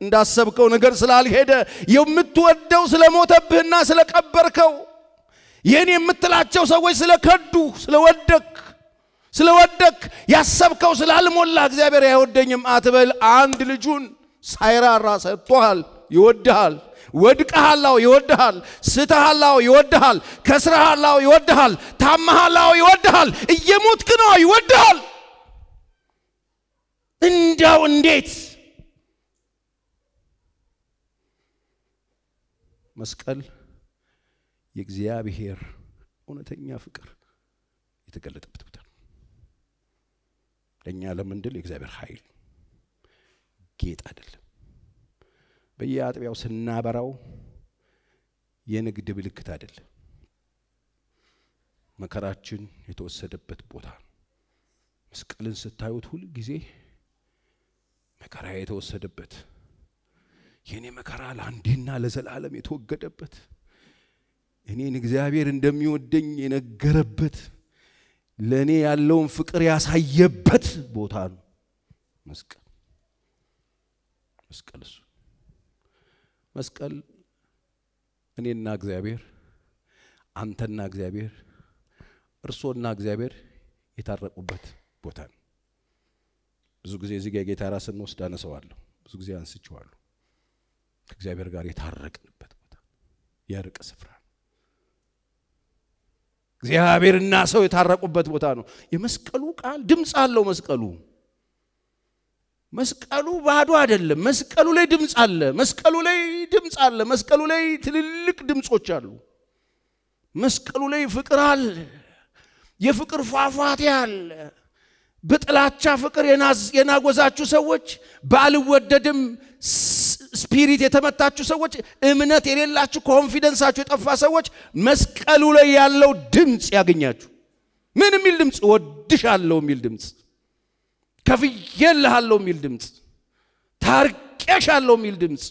እንዳሰብከው ነገር ስላልሄደ የምትወደው ስለሞተብህና ስለቀበርከው ይህን የምትላቸው ሰዎች ስለከዱ ስለወደክ ስለወደክ ያሰብከው ስላልሞላ እግዚአብሔር አይወደኝም አትበል። አንድ ልጁን ሳይራራ ሰጥቶሃል፣ ይወድሃል። ወድቀሃላው ይወድሃል፣ ስተሃላው ይወድሃል፣ ከስረሃላው ይወድሃል፣ ታመሃላው ይወድሃል፣ እየሞትክ ነው ይወድሃል። እንዲያው እንዴት መስቀል የእግዚአብሔር እውነተኛ ፍቅር የተገለጠበት ቦታ ነው። ለእኛ ለምንድል የእግዚአብሔር ኃይል ጌጥ አይደለም። በየአጥቢያው ስናበራው የንግድ ምልክት አይደለም። መከራችን የተወሰደበት ቦታ ነው። መስቀልን ስታዩት ሁል ጊዜ መከራ የተወሰደበት የኔ መከራ ለአንዴና ለዘላለም የተወገደበት እኔን እግዚአብሔር እንደሚወደኝ የነገረበት ለእኔ ያለውን ፍቅር ያሳየበት ቦታ ነው መስቀል መስቀል እሱ መስቀል እኔና እግዚአብሔር፣ አንተና እግዚአብሔር፣ እርሶና እግዚአብሔር የታረቁበት ቦታ ነው። ብዙ ጊዜ እዚህ ጋር የጌታ ራስን ወስድ አነሰዋለሁ። ብዙ ጊዜ አንስቼዋለሁ። ከእግዚአብሔር ጋር የታረቅንበት ቦታ የእርቅ ስፍራ ነው። እግዚአብሔርና ሰው የታረቁበት ቦታ ነው። የመስቀሉ ቃል ድምፅ አለው መስቀሉ መስቀሉ ባዶ አይደለም። መስቀሉ ላይ ድምፅ አለ። መስቀሉ ላይ ድምፅ አለ። መስቀሉ ላይ ትልልቅ ድምፆች አሉ። መስቀሉ ላይ ፍቅር አለ። የፍቅር ፏፏቴ አለ። በጥላቻ ፍቅር የናጎዛችሁ ሰዎች፣ ባልወደድም ስፒሪት የተመታችሁ ሰዎች፣ እምነት የሌላችሁ ኮንፊደንሳችሁ የጠፋ ሰዎች መስቀሉ ላይ ያለው ድምፅ ያገኛችሁ። ምን የሚል ድምፅ? ወድሻለሁ የሚል ድምፅ ከፍዬልሃለሁ የሚል ድምፅ፣ ታርቄሻለሁ የሚል ድምፅ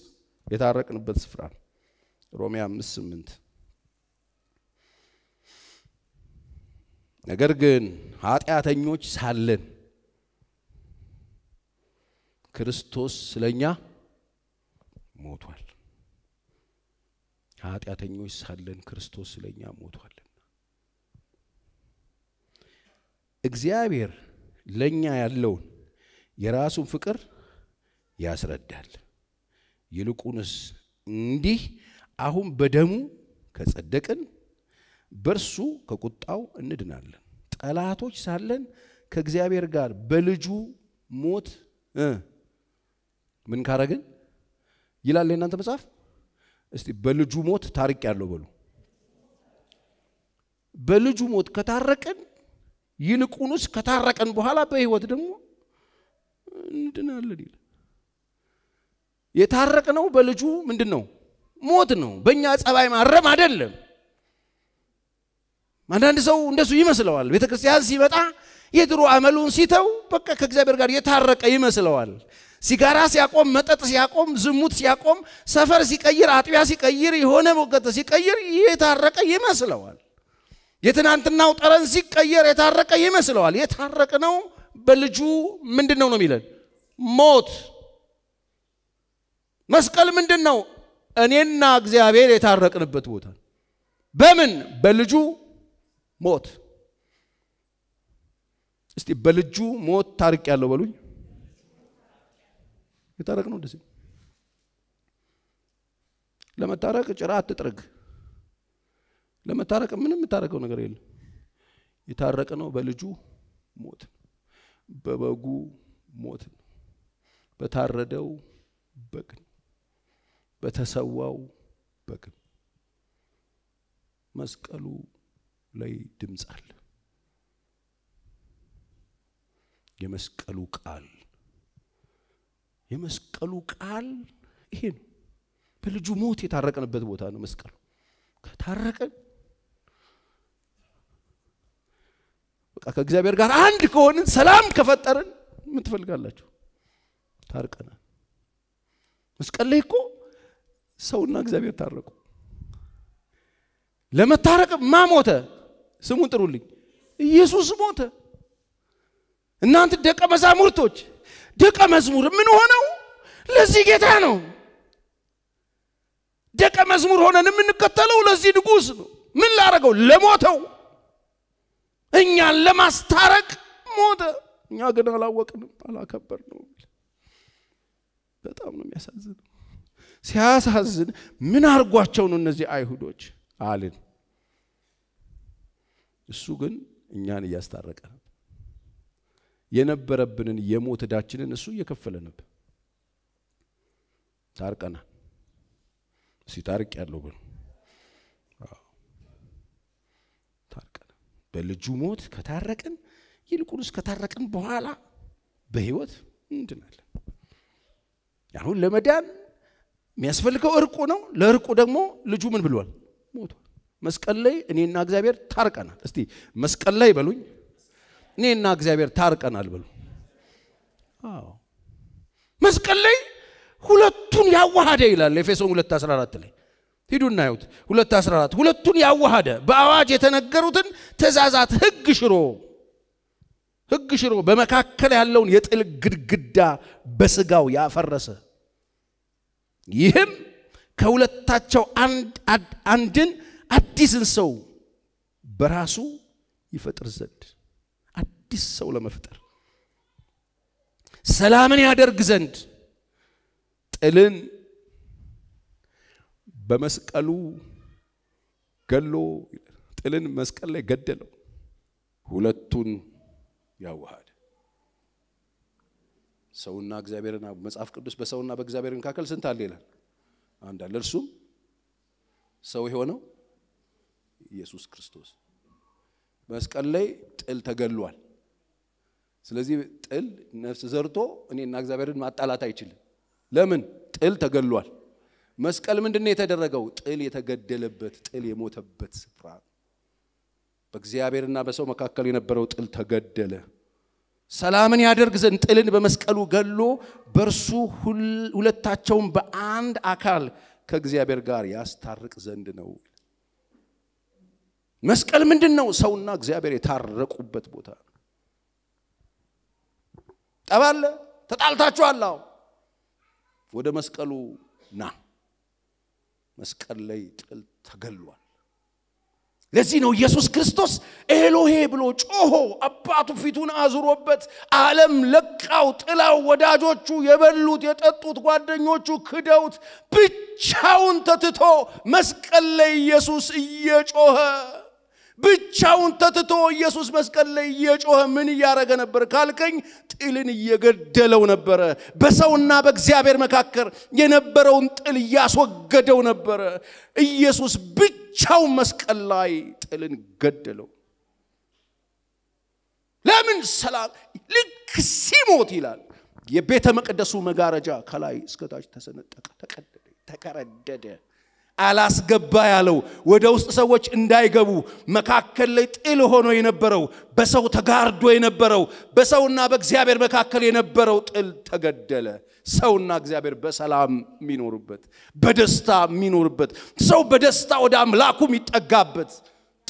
የታረቅንበት ስፍራ ነው። ሮሜ አምስት ስምንት ነገር ግን ኃጢአተኞች ሳለን ክርስቶስ ስለኛ ሞቷል። ኃጢአተኞች ሳለን ክርስቶስ ስለኛ ሞቷልና እግዚአብሔር ለእኛ ያለውን የራሱን ፍቅር ያስረዳል። ይልቁንስ እንዲህ አሁን በደሙ ከጸደቅን በርሱ ከቁጣው እንድናለን። ጠላቶች ሳለን ከእግዚአብሔር ጋር በልጁ ሞት ምን ካረግን ይላል የእናንተ መጽሐፍ። እስቲ በልጁ ሞት ታርቅ ያለው በሉ። በልጁ ሞት ከታረቅን ይልቁንስ ከታረቀን በኋላ በህይወት ደግሞ እንድናለን ይላል። የታረቅነው በልጁ ምንድን ነው? ሞት ነው። በእኛ ጸባይ ማረም አይደለም። አንዳንድ ሰው እንደሱ ይመስለዋል። ቤተ ክርስቲያን ሲመጣ የድሮ አመሉን ሲተው በቃ ከእግዚአብሔር ጋር የታረቀ ይመስለዋል። ሲጋራ ሲያቆም፣ መጠጥ ሲያቆም፣ ዝሙት ሲያቆም፣ ሰፈር ሲቀይር፣ አጥቢያ ሲቀይር፣ የሆነ ወገት ሲቀይር የታረቀ ይመስለዋል። የትናንትናው ጠረን ሲቀየር የታረቀ ይመስለዋል። የታረቅ ነው በልጁ ምንድን ነው ነው የሚለን ሞት። መስቀል ምንድን ነው? እኔና እግዚአብሔር የታረቅንበት ቦታ በምን በልጁ ሞት። እስቲ በልጁ ሞት ታርቅ ያለው በሉኝ። የታረቅ ነው እንደዚህ። ለመታረቅ ጭራ አትጥርግ። ለመታረቅ ምንም የምታረቀው ነገር የለም። የታረቀ ነው በልጁ ሞት በበጉ ሞት በታረደው በግ በተሰዋው በግ መስቀሉ ላይ ድምፅ አለ። የመስቀሉ ቃል የመስቀሉ ቃል ይሄ ነው። በልጁ ሞት የታረቀንበት ቦታ ነው መስቀሉ። ከታረቀን በቃ ከእግዚአብሔር ጋር አንድ ከሆንን ሰላም ከፈጠርን ምን ትፈልጋላችሁ? ታርቀናል። መስቀል ላይ እኮ ሰውና እግዚአብሔር ታረቁ። ለመታረቅ ማ ሞተ? ስሙን ጥሩልኝ። ኢየሱስ ሞተ። እናንተ ደቀ መዛሙርቶች፣ ደቀ መዝሙር ምን ሆነው ለዚህ ጌታ ነው። ደቀ መዝሙር ሆነን የምንከተለው ለዚህ ንጉሥ ነው። ምን ላረገው? ለሞተው እኛን ለማስታረቅ ሞተ። እኛ ግን አላወቅንም፣ አላከበር ነው። በጣም ነው የሚያሳዝነው። ሲያሳዝን ምን አድርጓቸው ነው እነዚህ አይሁዶች አልን። እሱ ግን እኛን እያስታረቀ ነው። የነበረብንን የሞት ዕዳችንን እሱ እየከፈለ ነበር። ታርቀናል። ሲታርቅ ያለው ግን በልጁ ሞት ከታረቅን ይልቁንስ ከታረቅን በኋላ በህይወት እንድናለን። አሁን ለመዳን የሚያስፈልገው እርቁ ነው። ለእርቁ ደግሞ ልጁ ምን ብሏል? ሞቷል። መስቀል ላይ እኔና እግዚአብሔር ታርቀናል። እስቲ መስቀል ላይ በሉኝ። እኔና እግዚአብሔር ታርቀናል በሉ። መስቀል ላይ ሁለቱን ያዋሃደ ይላል ኤፌሶን 2 14 ላይ ሂዱ እናዩት። ሁለት አስራ አራት ሁለቱን ያዋሃደ በአዋጅ የተነገሩትን ትእዛዛት ህግ ሽሮ ህግ ሽሮ በመካከል ያለውን የጥል ግድግዳ በስጋው ያፈረሰ ይህም ከሁለታቸው አንድን አዲስን ሰው በራሱ ይፈጥር ዘንድ አዲስ ሰው ለመፍጠር ሰላምን ያደርግ ዘንድ ጥልን በመስቀሉ ገሎ ጥልን መስቀል ላይ ገደለው። ሁለቱን ያዋሃድ ሰውና እግዚአብሔርን መጽሐፍ ቅዱስ በሰውና በእግዚአብሔር መካከል ስንት አለ ይላል? አንድ አለ። እርሱም ሰው የሆነው ኢየሱስ ክርስቶስ መስቀል ላይ ጥል ተገሏል። ስለዚህ ጥል ነፍስ ዘርቶ እኔና እግዚአብሔርን ማጣላት አይችልም። ለምን? ጥል ተገሏል። መስቀል ምንድን ነው የተደረገው? ጥል የተገደለበት ጥል የሞተበት ስፍራ። በእግዚአብሔርና በሰው መካከል የነበረው ጥል ተገደለ። ሰላምን ያደርግ ዘንድ ጥልን በመስቀሉ ገሎ በእርሱ ሁለታቸውን በአንድ አካል ከእግዚአብሔር ጋር ያስታርቅ ዘንድ ነው። መስቀል ምንድን ነው? ሰውና እግዚአብሔር የታረቁበት ቦታ ጠባለ ተጣልታችኋል። ወደ መስቀሉ ና መስቀል ላይ ጥል ተገሏል። ለዚህ ነው ኢየሱስ ክርስቶስ ኤሎሄ ብሎ ጮሆ አባቱ ፊቱን አዙሮበት ዓለም ለቃው ጥላው ወዳጆቹ የበሉት የጠጡት ጓደኞቹ ክደውት ብቻውን ተትቶ መስቀል ላይ ኢየሱስ እየጮኸ ብቻውን ተትቶ ኢየሱስ መስቀል ላይ እየጮኸ ምን እያደረገ ነበር ካልከኝ፣ ጥልን እየገደለው ነበረ። በሰውና በእግዚአብሔር መካከል የነበረውን ጥል እያስወገደው ነበረ። ኢየሱስ ብቻውን መስቀል ላይ ጥልን ገደለው። ለምን ሰላም ልክ ሲሞት ይላል የቤተ መቅደሱ መጋረጃ ከላይ እስከታች ተሰነጠቀ፣ ተቀደደ፣ ተቀረደደ። አላስገባ ያለው ወደ ውስጥ ሰዎች እንዳይገቡ መካከል ላይ ጥል ሆኖ የነበረው በሰው ተጋርዶ የነበረው በሰውና በእግዚአብሔር መካከል የነበረው ጥል ተገደለ። ሰውና እግዚአብሔር በሰላም የሚኖሩበት በደስታ የሚኖርበት ሰው በደስታ ወደ አምላኩ የሚጠጋበት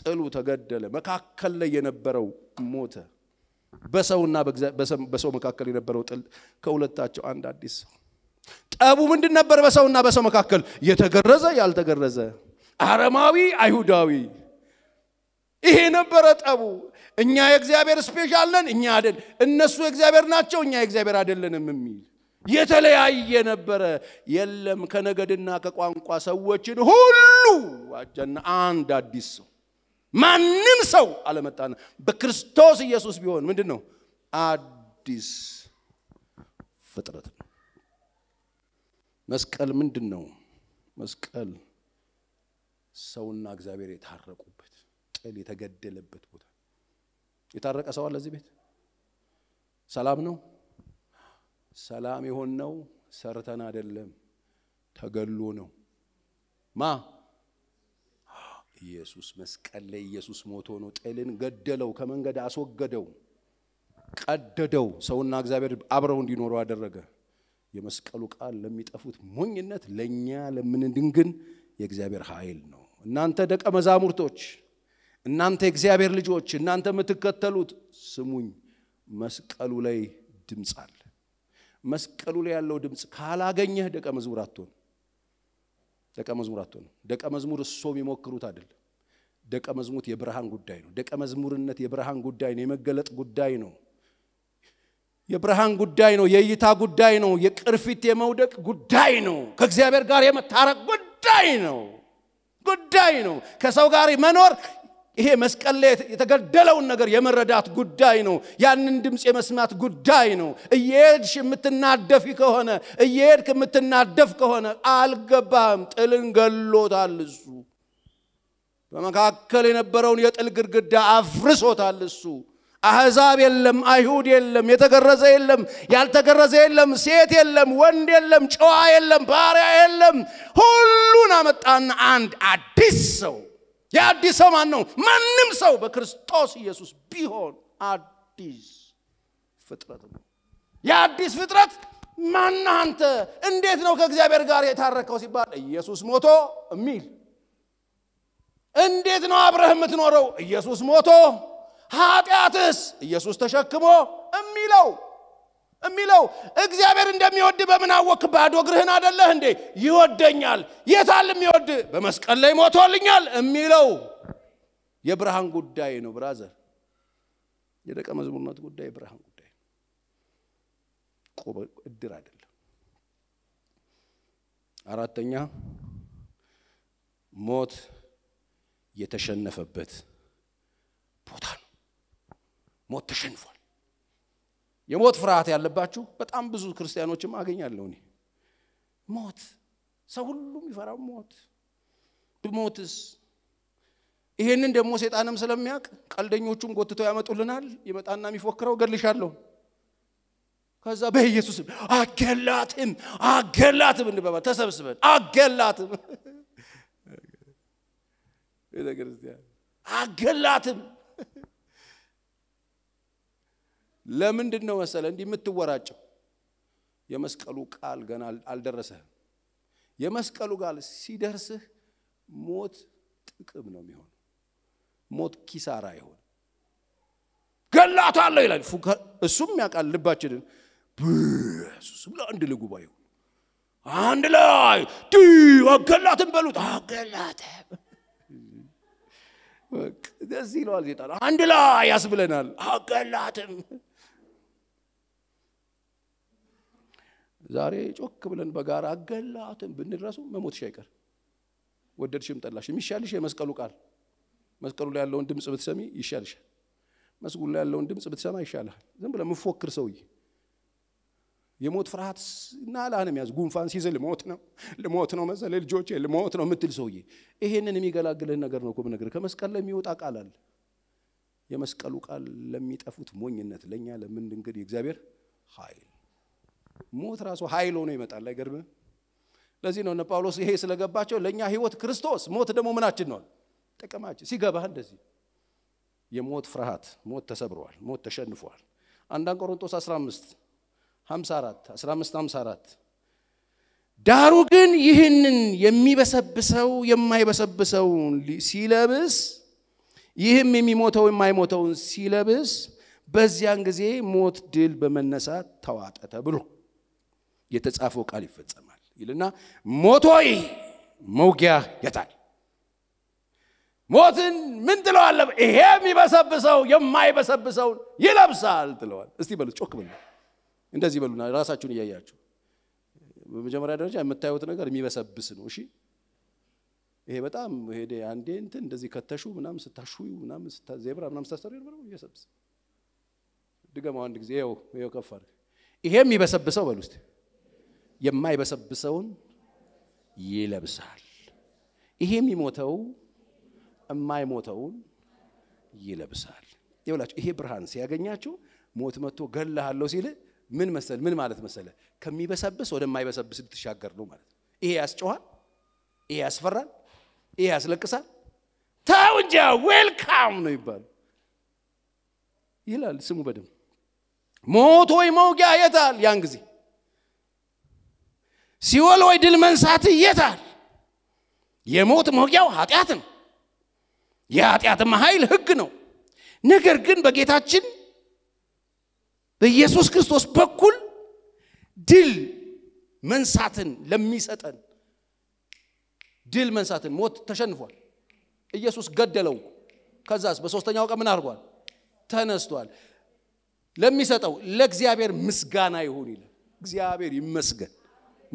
ጥሉ ተገደለ። መካከል ላይ የነበረው ሞተ። በሰውና በሰው መካከል የነበረው ጥል ከሁለታቸው አንድ አዲስ ሰው ጠቡ ምንድን ነበር? በሰውና በሰው መካከል የተገረዘ ያልተገረዘ፣ አረማዊ አይሁዳዊ፣ ይሄ ነበረ ጠቡ። እኛ የእግዚአብሔር ስፔሻል ነን፣ እኛ አደል፣ እነሱ የእግዚአብሔር ናቸው፣ እኛ የእግዚአብሔር አይደለንም የሚል የተለያየ ነበረ። የለም ከነገድና ከቋንቋ ሰዎችን ሁሉ አጀና አንድ አዲስ ሰው ማንም ሰው አለመጣን። በክርስቶስ ኢየሱስ ቢሆን ምንድን ነው አዲስ ፍጥረት መስቀል ምንድን ነው? መስቀል ሰውና እግዚአብሔር የታረቁበት ጥል የተገደለበት ቦታ። የታረቀ ሰው አለ እዚህ ቤት? ሰላም ነው። ሰላም የሆን ነው ሰርተን አይደለም፣ ተገሎ ነው። ማ ኢየሱስ መስቀል ላይ ኢየሱስ ሞቶ ነው። ጥልን ገደለው፣ ከመንገድ አስወገደው፣ ቀደደው። ሰውና እግዚአብሔር አብረው እንዲኖሩ አደረገ። የመስቀሉ ቃል ለሚጠፉት ሞኝነት፣ ለእኛ ለምንድን ግን የእግዚአብሔር ኃይል ነው። እናንተ ደቀ መዛሙርቶች፣ እናንተ የእግዚአብሔር ልጆች፣ እናንተ የምትከተሉት ስሙኝ። መስቀሉ ላይ ድምፅ አለ። መስቀሉ ላይ ያለው ድምፅ ካላገኘህ ደቀ መዝሙር አትሆን። ደቀ መዝሙር አትሆን። ደቀ መዝሙር እሶ የሚሞክሩት አይደለም። ደቀ መዝሙር የብርሃን ጉዳይ ነው። ደቀ መዝሙርነት የብርሃን ጉዳይ ነው፣ የመገለጥ ጉዳይ ነው። የብርሃን ጉዳይ ነው፣ የእይታ ጉዳይ ነው፣ የቅርፊት የመውደቅ ጉዳይ ነው፣ ከእግዚአብሔር ጋር የመታረቅ ጉዳይ ነው ጉዳይ ነው። ከሰው ጋር መኖር ይሄ መስቀል ላይ የተገደለውን ነገር የመረዳት ጉዳይ ነው። ያንን ድምፅ የመስማት ጉዳይ ነው። እየሄድሽ የምትናደፊ ከሆነ እየሄድክ የምትናደፍ ከሆነ አልገባህም። ጥልን ገሎታል እሱ። በመካከል የነበረውን የጥል ግድግዳ አፍርሶታል እሱ። አህዛብ የለም፣ አይሁድ የለም፣ የተገረዘ የለም፣ ያልተገረዘ የለም፣ ሴት የለም፣ ወንድ የለም፣ ጨዋ የለም፣ ባሪያ የለም። ሁሉን አመጣና አንድ አዲስ ሰው። የአዲስ ሰው ማን ነው? ማንም ሰው በክርስቶስ ኢየሱስ ቢሆን አዲስ ፍጥረት ነው። የአዲስ ፍጥረት ማን አንተ? እንዴት ነው ከእግዚአብሔር ጋር የታረከው ሲባል ኢየሱስ ሞቶ የሚል እንዴት ነው አብረህ የምትኖረው? ኢየሱስ ሞቶ ኃጢአትስ ኢየሱስ ተሸክሞ የሚለው የሚለው እግዚአብሔር እንደሚወድ በምን አወክ? ባዶ እግርህን አደለህ እንዴ? ይወደኛል። የታል የሚወድ? በመስቀል ላይ ሞቶልኛል የሚለው የብርሃን ጉዳይ ነው። ብራዘር፣ የደቀ መዝሙርነት ጉዳይ የብርሃን ጉዳይ ነው። እድር አይደለም። አራተኛ ሞት የተሸነፈበት ቦታ ሞት ተሸንፏል። የሞት ፍርሃት ያለባችሁ በጣም ብዙ ክርስቲያኖችም አገኛለሁ እኔ። ሞት ሰው ሁሉም ይፈራው ሞት፣ ብሞትስ ይሄንን ደግሞ ሴጣንም ስለሚያውቅ ቀልደኞቹም ጎትተው ያመጡልናል። ይመጣና የሚፎክረው ገልሻለሁ ከዛ በኢየሱስም አገላትም አገላትም እንበባል ተሰብስበን አገላትም ቤተ ክርስቲያን አገላትም ለምንድን ነው መሰለ እንዲህ የምትወራጨው? የመስቀሉ ቃል ገና አልደረሰህም። የመስቀሉ ቃል ሲደርስህ ሞት ጥቅም ነው የሚሆን፣ ሞት ኪሳራ ይሆን። ገላታለሁ ይላል። እሱም ያውቃል ልባችንን በኢየሱስ ብሎ አንድ ለጉባኤ አንድ ላይ ዲ አገላትን በሉት አገላተ ደስ ይለዋል ሴጣን አንድ ላይ ያስብለናል አገላትም ዛሬ ጮክ ብለን በጋራ አገላትን ብንድረሱ መሞትሽ አይቀር ወደድሽም ጠላሽ የሚሻልሽ የመስቀሉ ቃል መስቀሉ ላይ ያለውን ድምፅ ብትሰሚ ይሻልሻል። መስቀሉ ላይ ያለውን ድምፅ ብትሰማ ይሻልሃል። ዝም ብለህ የምፎክር ሰውዬ የሞት ፍርሃት እና ላህን የሚያዝ ጉንፋን ሲይዝ ልሞት ነው ልሞት ነው መሰለ ልጆቼ ልሞት ነው የምትል ሰውዬ ይሄንን የሚገላግልህን ነገር ነው እኮ ነገር። ከመስቀል ላይ የሚወጣ ቃል አለ። የመስቀሉ ቃል ለሚጠፉት ሞኝነት፣ ለእኛ ለምንድን እንግዲህ የእግዚአብሔር ኃይል ሞት ራሱ ኃይል ሆኖ ይመጣል። አይገርም? ለዚህ ነው እነ ጳውሎስ ይሄ ስለገባቸው ለእኛ ህይወት ክርስቶስ፣ ሞት ደግሞ ምናችን ነው? ጥቅማችን። ሲገባህ እንደዚህ የሞት ፍርሃት፣ ሞት ተሰብረዋል፣ ሞት ተሸንፏል። አንዳንድ ቆሮንቶስ 15 54 15 54 ዳሩ ግን ይህንን የሚበሰብሰው የማይበሰብሰውን ሲለብስ ይህም የሚሞተው የማይሞተውን ሲለብስ በዚያን ጊዜ ሞት ድል በመነሳት ተዋጠ ተብሎ የተጻፈው ቃል ይፈጸማል ይልና ሞቶይ መውጊያ የታል? ሞትን ምን ትለዋለ? ይሄ የሚበሰብሰው የማይበሰብሰው ይለብሳል ትለዋል። እስቲ በሉ ጮክ በሉ፣ እንደዚህ በሉና ራሳችሁን እያያችሁ በመጀመሪያ ደረጃ የምታዩት ነገር የሚበሰብስ ነው። እሺ ይሄ በጣም ሄደ አንዴ እንትን እንደዚህ ከተሹ ምናምን ስታሹ ምናምን ዜብራ ምናምን ስታሰሩ የነበረው ይበሰብስ። ድገማው አንድ ጊዜ ይኸው ይኸው ከፍ አድርግ። ይሄ የሚበሰብሰው በሉ እስቲ የማይበሰብሰውን ይለብሳል። ይሄ የሚሞተው የማይሞተውን ይለብሳል። ይውላችሁ ይሄ ብርሃን ሲያገኛችሁ ሞት መጥቶ ገላሃለሁ ሲል ምን መሰል ምን ማለት መሰለ ከሚበሰብስ ወደማይበሰብስ ልትሻገር ነው ማለት ነው። ይሄ ያስጨዋል ይሄ ያስፈራል፣ ይሄ ያስለቅሳል። ተው እንጂ ዌልካም ነው ይባሉ ይላል ስሙ በደም ሞት ወይ መውጊያ የታል ያን ጊዜ ሲወል ወይ ድል መንሳት የታል? የሞት መውጊያው ኃጢአት ነው። የኃጢአትም ኃይል ህግ ነው። ነገር ግን በጌታችን በኢየሱስ ክርስቶስ በኩል ድል መንሳትን ለሚሰጠን ድል መንሳትን ሞት ተሸንፏል። ኢየሱስ ገደለው። ከዛስ በሶስተኛው ቀን ምን አድርጓል? ተነስቷል። ለሚሰጠው ለእግዚአብሔር ምስጋና ይሁን ይላል። እግዚአብሔር ይመስገን።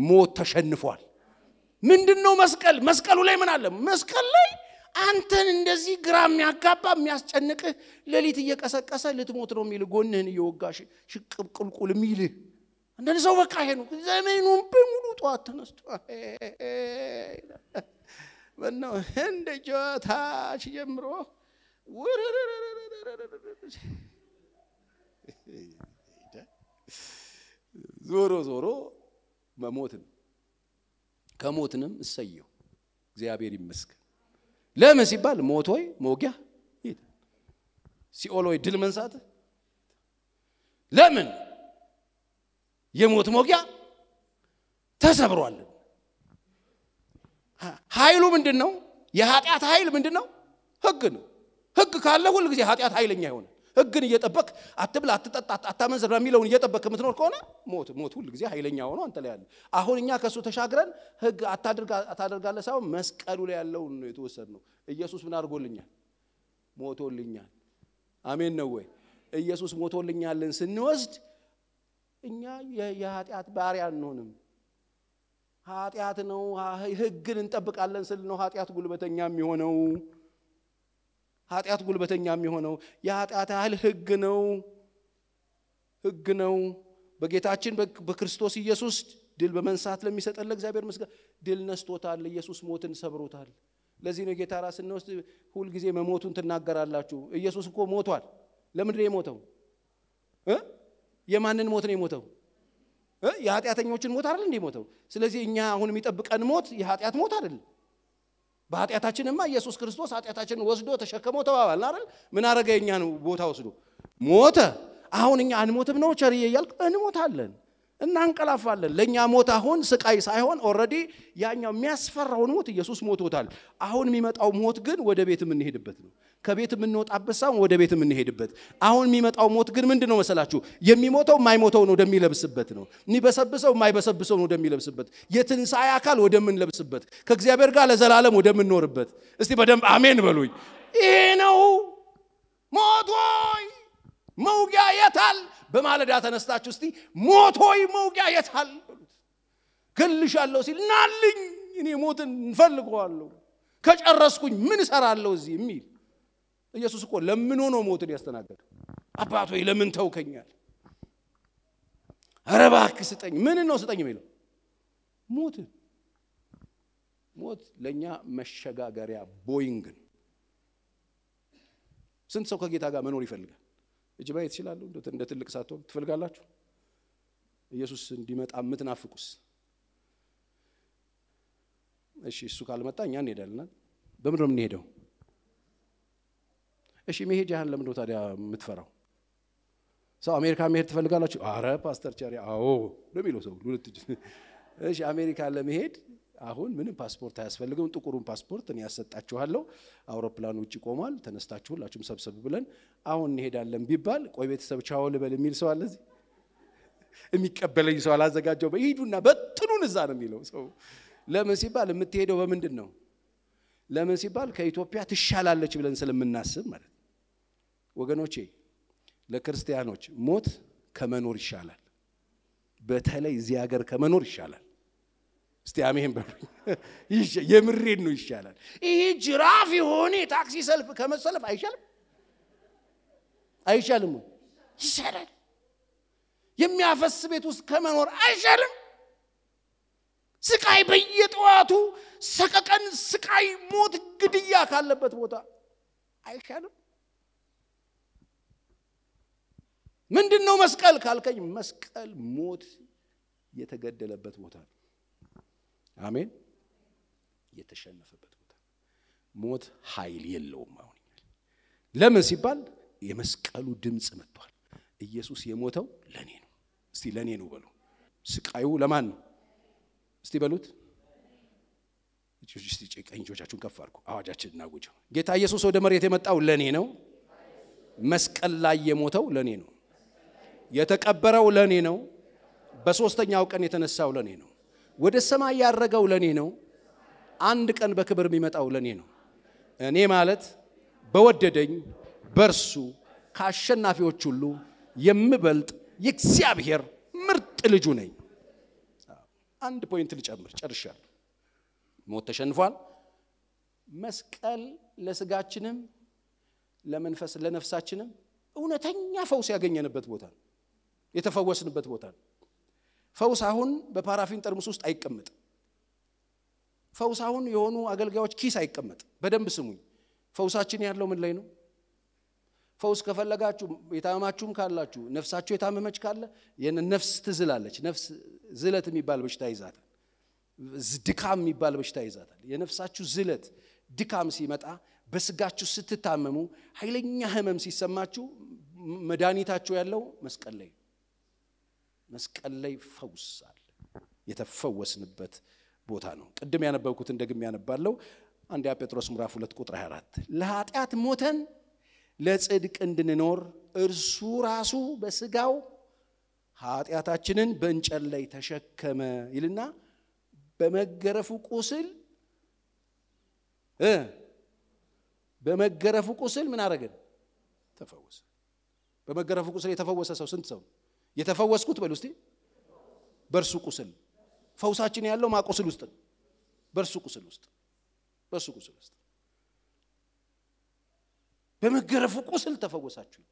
ሞት ተሸንፏል። ምንድን ነው መስቀል? መስቀሉ ላይ ምን አለ? መስቀል ላይ አንተን እንደዚህ ግራ የሚያጋባ የሚያስጨንቅህ ሌሊት እየቀሰቀሰ ልትሞት ነው የሚል ጎንህን እየወጋ ሽቅብ ቁልቁል የሚልህ አንዳንድ ሰው በቃ ይሄ ነው ዘመኑን በሙሉ ጠዋት ተነስቶ በናው እንደ ጆታች ጀምሮ ዞሮ ዞሮ መሞትን ከሞትንም እሰየው እግዚአብሔር ይመስገን። ለምን ሲባል ሞት ሆይ መውጊያ ሲኦል ወይ ድል መንሳት። ለምን የሞት መውጊያ ተሰብሯል። ኃይሉ ምንድን ነው? የኃጢአት ኃይል ምንድን ነው? ህግ ነው። ህግ ካለ ሁል ጊዜ ኃጢአት ኃይለኛ ይሆነ ህግን እየጠበቅ አትብላ፣ አትጠጣ፣ አታመንዝር በሚለውን እየጠበቅ የምትኖር ከሆነ ሞት ሞት ሁል ጊዜ ኃይለኛ ሆኖ አንተ ላይ ያለ። አሁን እኛ ከእሱ ተሻግረን ህግ አታደርጋለ ሳይሆን መስቀሉ ላይ ያለውን ነው የተወሰድ ነው። ኢየሱስ ምን አድርጎልኛል? ሞቶልኛል። አሜን ነው ወይ? ኢየሱስ ሞቶልኛልን ስንወስድ እኛ የኃጢአት ባሪያ አንሆንም። ኃጢአት ነው ህግን እንጠብቃለን ስል ነው ኃጢአት ጉልበተኛ የሚሆነው። ኃጢአት ጉልበተኛ የሚሆነው የኃጢአት ያህል ህግ ነው ህግ ነው። በጌታችን በክርስቶስ ኢየሱስ ድል በመንሳት ለሚሰጠን ለእግዚአብሔር ምስጋ ድል ነስቶታል። ኢየሱስ ሞትን ሰብሮታል። ለዚህ ነው ጌታ ራስ ስንወስድ ሁልጊዜ መሞቱን ትናገራላችሁ። ኢየሱስ እኮ ሞቷል። ለምንድን የሞተው? የማንን ሞት ነው የሞተው? የኃጢአተኞችን ሞት አይደል እንዴ ሞተው? ስለዚህ እኛ አሁን የሚጠብቀን ሞት የኃጢአት ሞት አይደለም። በኃጢአታችንማ ኢየሱስ ክርስቶስ ኃጢአታችንን ወስዶ ተሸክሞ ተባባልን አይደል? ምን አረገ? የእኛን ቦታ ወስዶ ሞተ። አሁን እኛ አንሞትም ነው ቸርዬ እያልክ እንሞታለን። እናንቀላፋለን። ለእኛ ሞት አሁን ስቃይ ሳይሆን ኦልሬዲ ያኛው የሚያስፈራውን ሞት ኢየሱስ ሞቶታል። አሁን የሚመጣው ሞት ግን ወደ ቤት የምንሄድበት ነው። ከቤት የምንወጣበት ሳይሆን ወደ ቤት የምንሄድበት። አሁን የሚመጣው ሞት ግን ምንድን ነው መሰላችሁ? የሚሞተው የማይሞተውን ወደሚለብስበት ነው። የሚበሰብሰው የማይበሰብሰውን ወደሚለብስበት፣ የትንሣኤ አካል ወደምንለብስበት፣ ከእግዚአብሔር ጋር ለዘላለም ወደምንኖርበት። እስቲ በደንብ አሜን በሉኝ። ይሄ ነው ሞት ሆይ መውጊያ የታል? በማለዳ ተነስታችሁ እስቲ ሞት ሆይ መውጊያ የታል ገልሻለሁ ሲል ናልኝ እኔ ሞትን እንፈልገዋለሁ ከጨረስኩኝ ምን እሰራለሁ እዚህ የሚል ኢየሱስ እኮ ለምን ሆኖ ሞትን ያስተናገደ አባቶ ለምን ተውከኛል ረባክ ስጠኝ ምን ነው ስጠኝ የሚለው ሞት ሞት ለእኛ መሸጋገሪያ ቦይንግ ነው ስንት ሰው ከጌታ ጋር መኖር ይፈልጋል እጅ ማየት ትችላለሁ? እንደ ትልቅ ሳትሆን ትፈልጋላችሁ? ኢየሱስ እንዲመጣ የምትናፍቁስ? እሺ፣ እሱ ካልመጣ እኛ እንሄዳለናል። በምንድን ነው የምንሄደው? እሺ፣ መሄጃህን ለምንድነው ታዲያ የምትፈራው? ሰው አሜሪካ መሄድ ትፈልጋላችሁ? አረ ፓስተር ቸሪ፣ አዎ ለሚለው ሰው ሁለት እሺ፣ አሜሪካ ለመሄድ አሁን ምንም ፓስፖርት አያስፈልገውም። ጥቁሩን ፓስፖርት እኔ ያሰጣችኋለሁ። አውሮፕላን ውጭ ቆሟል። ተነስታችሁ ሁላችሁም ሰብሰብ ብለን አሁን እንሄዳለን ቢባል ቆይ ቤተሰብ ቻው ልበል የሚል ሰው አለ። እዚህ የሚቀበለኝ ሰው አላዘጋጀው። ሂዱና በትኑን እዛ ነው የሚለው ሰው። ለምን ሲባል የምትሄደው በምንድን ነው? ለምን ሲባል ከኢትዮጵያ ትሻላለች ብለን ስለምናስብ ማለት ነው። ወገኖቼ ለክርስቲያኖች ሞት ከመኖር ይሻላል። በተለይ እዚህ ሀገር ከመኖር ይሻላል። እስቲ አሜን በሉኝ። የምሬድ ነው ይሻላል። ይሄ ጅራፍ የሆነ የታክሲ ሰልፍ ከመሰለፍ አይሻልም? አይሻልም? ይሻላል። የሚያፈስ ቤት ውስጥ ከመኖር አይሻልም? ስቃይ በየጠዋቱ ሰቀቀን፣ ስቃይ፣ ሞት፣ ግድያ ካለበት ቦታ አይሻልም? ምንድን ነው መስቀል ካልከኝ፣ መስቀል ሞት የተገደለበት ቦታ ነው። አሜን። የተሸነፈበት ቦታ ሞት ኃይል የለውም። አሁን ለምን ሲባል የመስቀሉ ድምፅ መጥቷል። ኢየሱስ የሞተው ለእኔ ነው። እስቲ ለእኔ ነው በሉ። ስቃዩ ለማን ነው? እስቲ በሉት። ቀኝ እጆቻችሁን ከፍ አድርጉ። አዋጃችን እናውጀው። ጌታ ኢየሱስ ወደ መሬት የመጣው ለእኔ ነው። መስቀል ላይ የሞተው ለእኔ ነው። የተቀበረው ለእኔ ነው። በሦስተኛው ቀን የተነሳው ለእኔ ነው። ወደ ሰማይ ያረገው ለኔ ነው። አንድ ቀን በክብር የሚመጣው ለኔ ነው። እኔ ማለት በወደደኝ በርሱ ከአሸናፊዎች ሁሉ የምበልጥ የእግዚአብሔር ምርጥ ልጁ ነኝ። አንድ ፖይንት ልጨምር፣ ጨርሻል። ሞት ተሸንፏል። መስቀል ለስጋችንም ለመንፈስ ለነፍሳችንም እውነተኛ ፈውስ ያገኘንበት ቦታ የተፈወስንበት ቦታ ነው። ፈውስ አሁን በፓራፊን ጠርሙስ ውስጥ አይቀመጥ። ፈውስ አሁን የሆኑ አገልጋዮች ኪስ አይቀመጥ። በደንብ ስሙኝ። ፈውሳችን ያለው ምን ላይ ነው? ፈውስ ከፈለጋችሁ የታመማችሁም ካላችሁ ነፍሳችሁ የታመመች ካለ ነፍስ ትዝላለች። ነፍስ ዝለት የሚባል በሽታ ይዛታል። ድካም የሚባል በሽታ ይዛታል። የነፍሳችሁ ዝለት ድካም ሲመጣ በስጋችሁ ስትታመሙ ኃይለኛ ህመም ሲሰማችሁ መድኃኒታችሁ ያለው መስቀል ላይ መስቀል ላይ ፈውስ አለ። የተፈወስንበት ቦታ ነው። ቅድም ያነበብኩትን ደግሜ ያነባለው። አንድ ጴጥሮስ ምዕራፍ 2 ቁጥር 24 ለኃጢአት ሞተን ለጽድቅ እንድንኖር እርሱ ራሱ በስጋው ኃጢአታችንን በእንጨት ላይ ተሸከመ ይልና በመገረፉ ቁስል በመገረፉ ቁስል ምን አረገን? ተፈወሰ። በመገረፉ ቁስል የተፈወሰ ሰው ስንት ሰው የተፈወስኩት በል ውስጥ በእርሱ ቁስል ፈውሳችን ያለው ማቁስል ውስጥ ነው በእርሱ ቁስል ውስጥ በእርሱ ቁስል ውስጥ በመገረፉ ቁስል ተፈወሳችሁ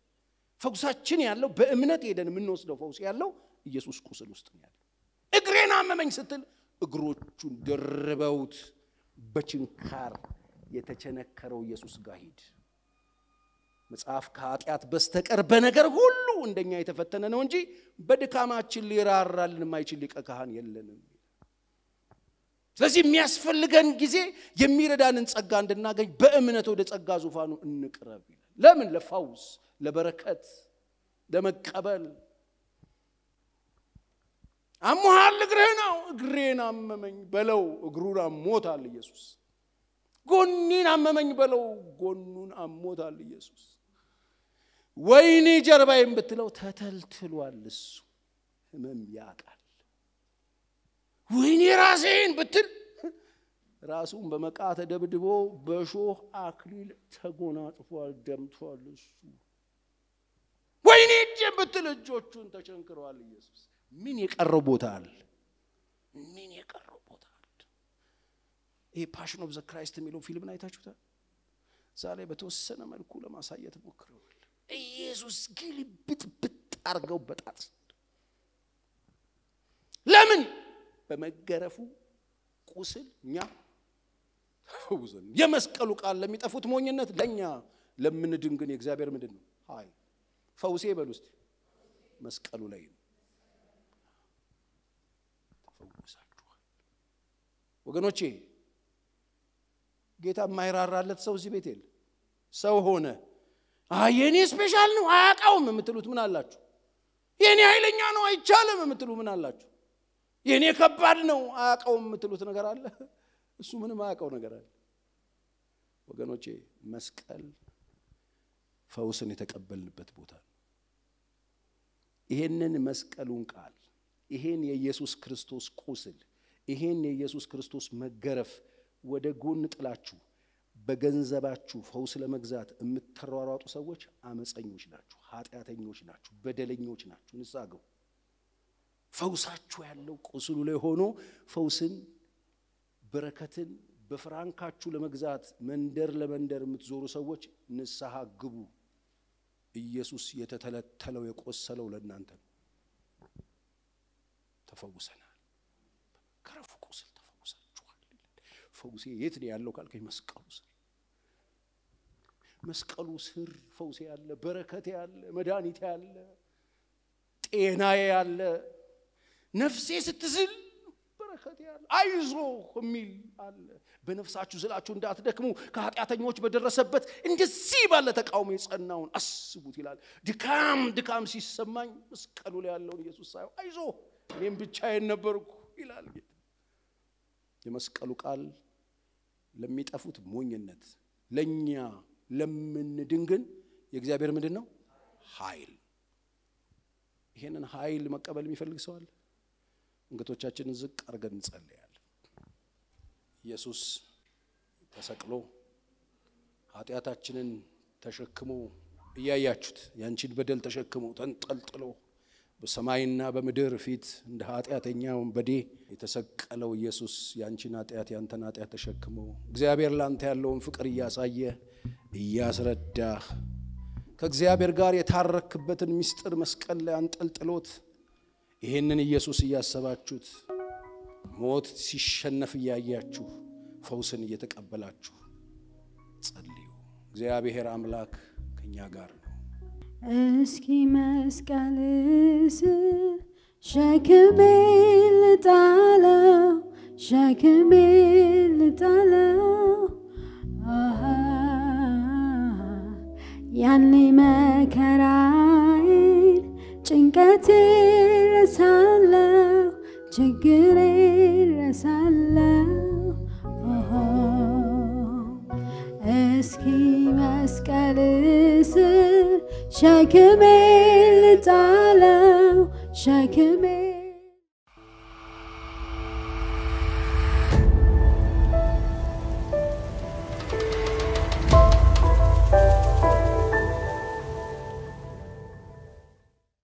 ፈውሳችን ያለው በእምነት ሄደን የምንወስደው ፈውስ ያለው ኢየሱስ ቁስል ውስጥ ነው ያለው እግሬን አመመኝ ስትል እግሮቹን ደርበውት በችንካር የተቸነከረው ኢየሱስ ጋር ሂድ መጽሐፍ ከኃጢአት በስተቀር በነገር ሁሉ እንደኛ የተፈተነ ነው እንጂ በድካማችን ሊራራልን የማይችል ሊቀ ካህን የለንም። ስለዚህ የሚያስፈልገን ጊዜ የሚረዳንን ጸጋ እንድናገኝ በእምነት ወደ ጸጋ ዙፋኑ እንቅረብ ይላል። ለምን? ለፈውስ፣ ለበረከት፣ ለመቀበል። አሞሃል፣ እግርህ ነው። እግሬን አመመኝ በለው፣ እግሩን አሞታል ኢየሱስ። ጎኔን አመመኝ በለው፣ ጎኑን አሞታል ኢየሱስ። ወይኔ ጀርባዬን ብትለው ተተልትሏል። እሱ ህመም ያውቃል። ወይኔ ራሴን ብትል ራሱን በመቃ ተደብድቦ በሾህ አክሊል ተጎናጥፏል፣ ደምቷል። እሱ ወይኔ እጄን ብትል እጆቹን ተቸንክረዋል። ኢየሱስ ምን የቀረው ቦታ አለ? ምን የቀረው ቦታ አለ? ይሄ ፓሽን ኦፍ ዘ ክራይስት የሚለው ፊልምን አይታችሁታል? ዛሬ በተወሰነ መልኩ ለማሳየት ሞክረዋል። ኢየሱስ ግልብጥ ብጥ አርገው በጣት ለምን በመገረፉ ቁስል እኛ ተፈውዘን የመስቀሉ ቃል ለሚጠፉት ሞኝነት ለእኛ ለምንድን ግን የእግዚአብሔር ምንድን ነው ሀይ ፈውሴ በል ውስጥ መስቀሉ ላይ ነው ወገኖቼ ጌታ የማይራራለት ሰው እዚህ ቤት የለ ሰው ሆነ አይ የኔ ስፔሻል ነው አያውቃውም የምትሉት ምን አላችሁ? የኔ ኃይለኛ ነው አይቻልም የምትሉ ምን አላችሁ? የኔ ከባድ ነው አያውቀውም የምትሉት ነገር አለ። እሱ ምንም አያውቀው ነገር አለ። ወገኖቼ መስቀል ፈውስን የተቀበልንበት ቦታ ነው። ይሄንን መስቀሉን ቃል ይሄን የኢየሱስ ክርስቶስ ቁስል ይሄን የኢየሱስ ክርስቶስ መገረፍ ወደ ጎን ጥላችሁ በገንዘባችሁ ፈውስ ለመግዛት የምትሯሯጡ ሰዎች አመፀኞች ናችሁ፣ ኃጢአተኞች ናችሁ፣ በደለኞች ናችሁ። ንስሐ ግቡ። ፈውሳችሁ ያለው ቁስሉ ላይ ሆኖ ፈውስን፣ በረከትን በፍራንካችሁ ለመግዛት መንደር ለመንደር የምትዞሩ ሰዎች ንስሐ ግቡ። ኢየሱስ የተተለተለው የቆሰለው ለእናንተ ነው። ተፈውሰናል። ከረፉ ቁስል ተፈውሳችኋል። ፈውሴ የት ነው ያለው ካልከኝ መስቀሉ መስቀሉ ስር ፈውሴ ያለ፣ በረከቴ ያለ፣ መድኃኒቴ ያለ፣ ጤናዬ ያለ፣ ነፍሴ ስትዝል በረከቴ ያለ፣ አይዞ የሚል አለ። በነፍሳችሁ ዝላችሁ እንዳትደክሙ ከኃጢአተኞች በደረሰበት እንደዚህ ባለ ተቃውሞ የጸናውን አስቡት ይላል። ድካም ድካም ሲሰማኝ መስቀሉ ላይ ያለውን ኢየሱስ ሳየው አይዞ እኔም ብቻዬን ነበርኩ ይላል የመስቀሉ ቃል ለሚጠፉት ሞኝነት ለእኛ ለምንድን ግን የእግዚአብሔር ምንድን ነው ኃይል። ይሄንን ኃይል መቀበል የሚፈልግ ሰው አለ? እንግቶቻችንን ዝቅ አርገን እንጸልያለን። ኢየሱስ ተሰቅሎ ኃጢአታችንን ተሸክሞ እያያችሁት ያንቺን በደል ተሸክሞ ተንጠልጥሎ በሰማይና በምድር ፊት እንደ ኃጢአተኛ ወንበዴ የተሰቀለው ኢየሱስ ያንቺን ኃጢአት ያንተን ኃጢአት ተሸክሞ እግዚአብሔር ላንተ ያለውን ፍቅር እያሳየ እያስረዳህ ከእግዚአብሔር ጋር የታረክበትን ምስጢር መስቀል ላይ አንጠልጥሎት ይህንን ኢየሱስ እያሰባችሁት ሞት ሲሸነፍ እያያችሁ ፈውስን እየተቀበላችሁ ጸልዩ። እግዚአብሔር አምላክ ከእኛ ጋር ነው። እስኪ መስቀልስ ሸክሜ ልጣለው ሸክሜ ልጣለው ያለ መከራዬን ጭንቀቴ ረሳለው፣ ችግሬ ረሳለው። እስኪ መስቀል ስር ሸክሜ ልጣለው ሸክሜ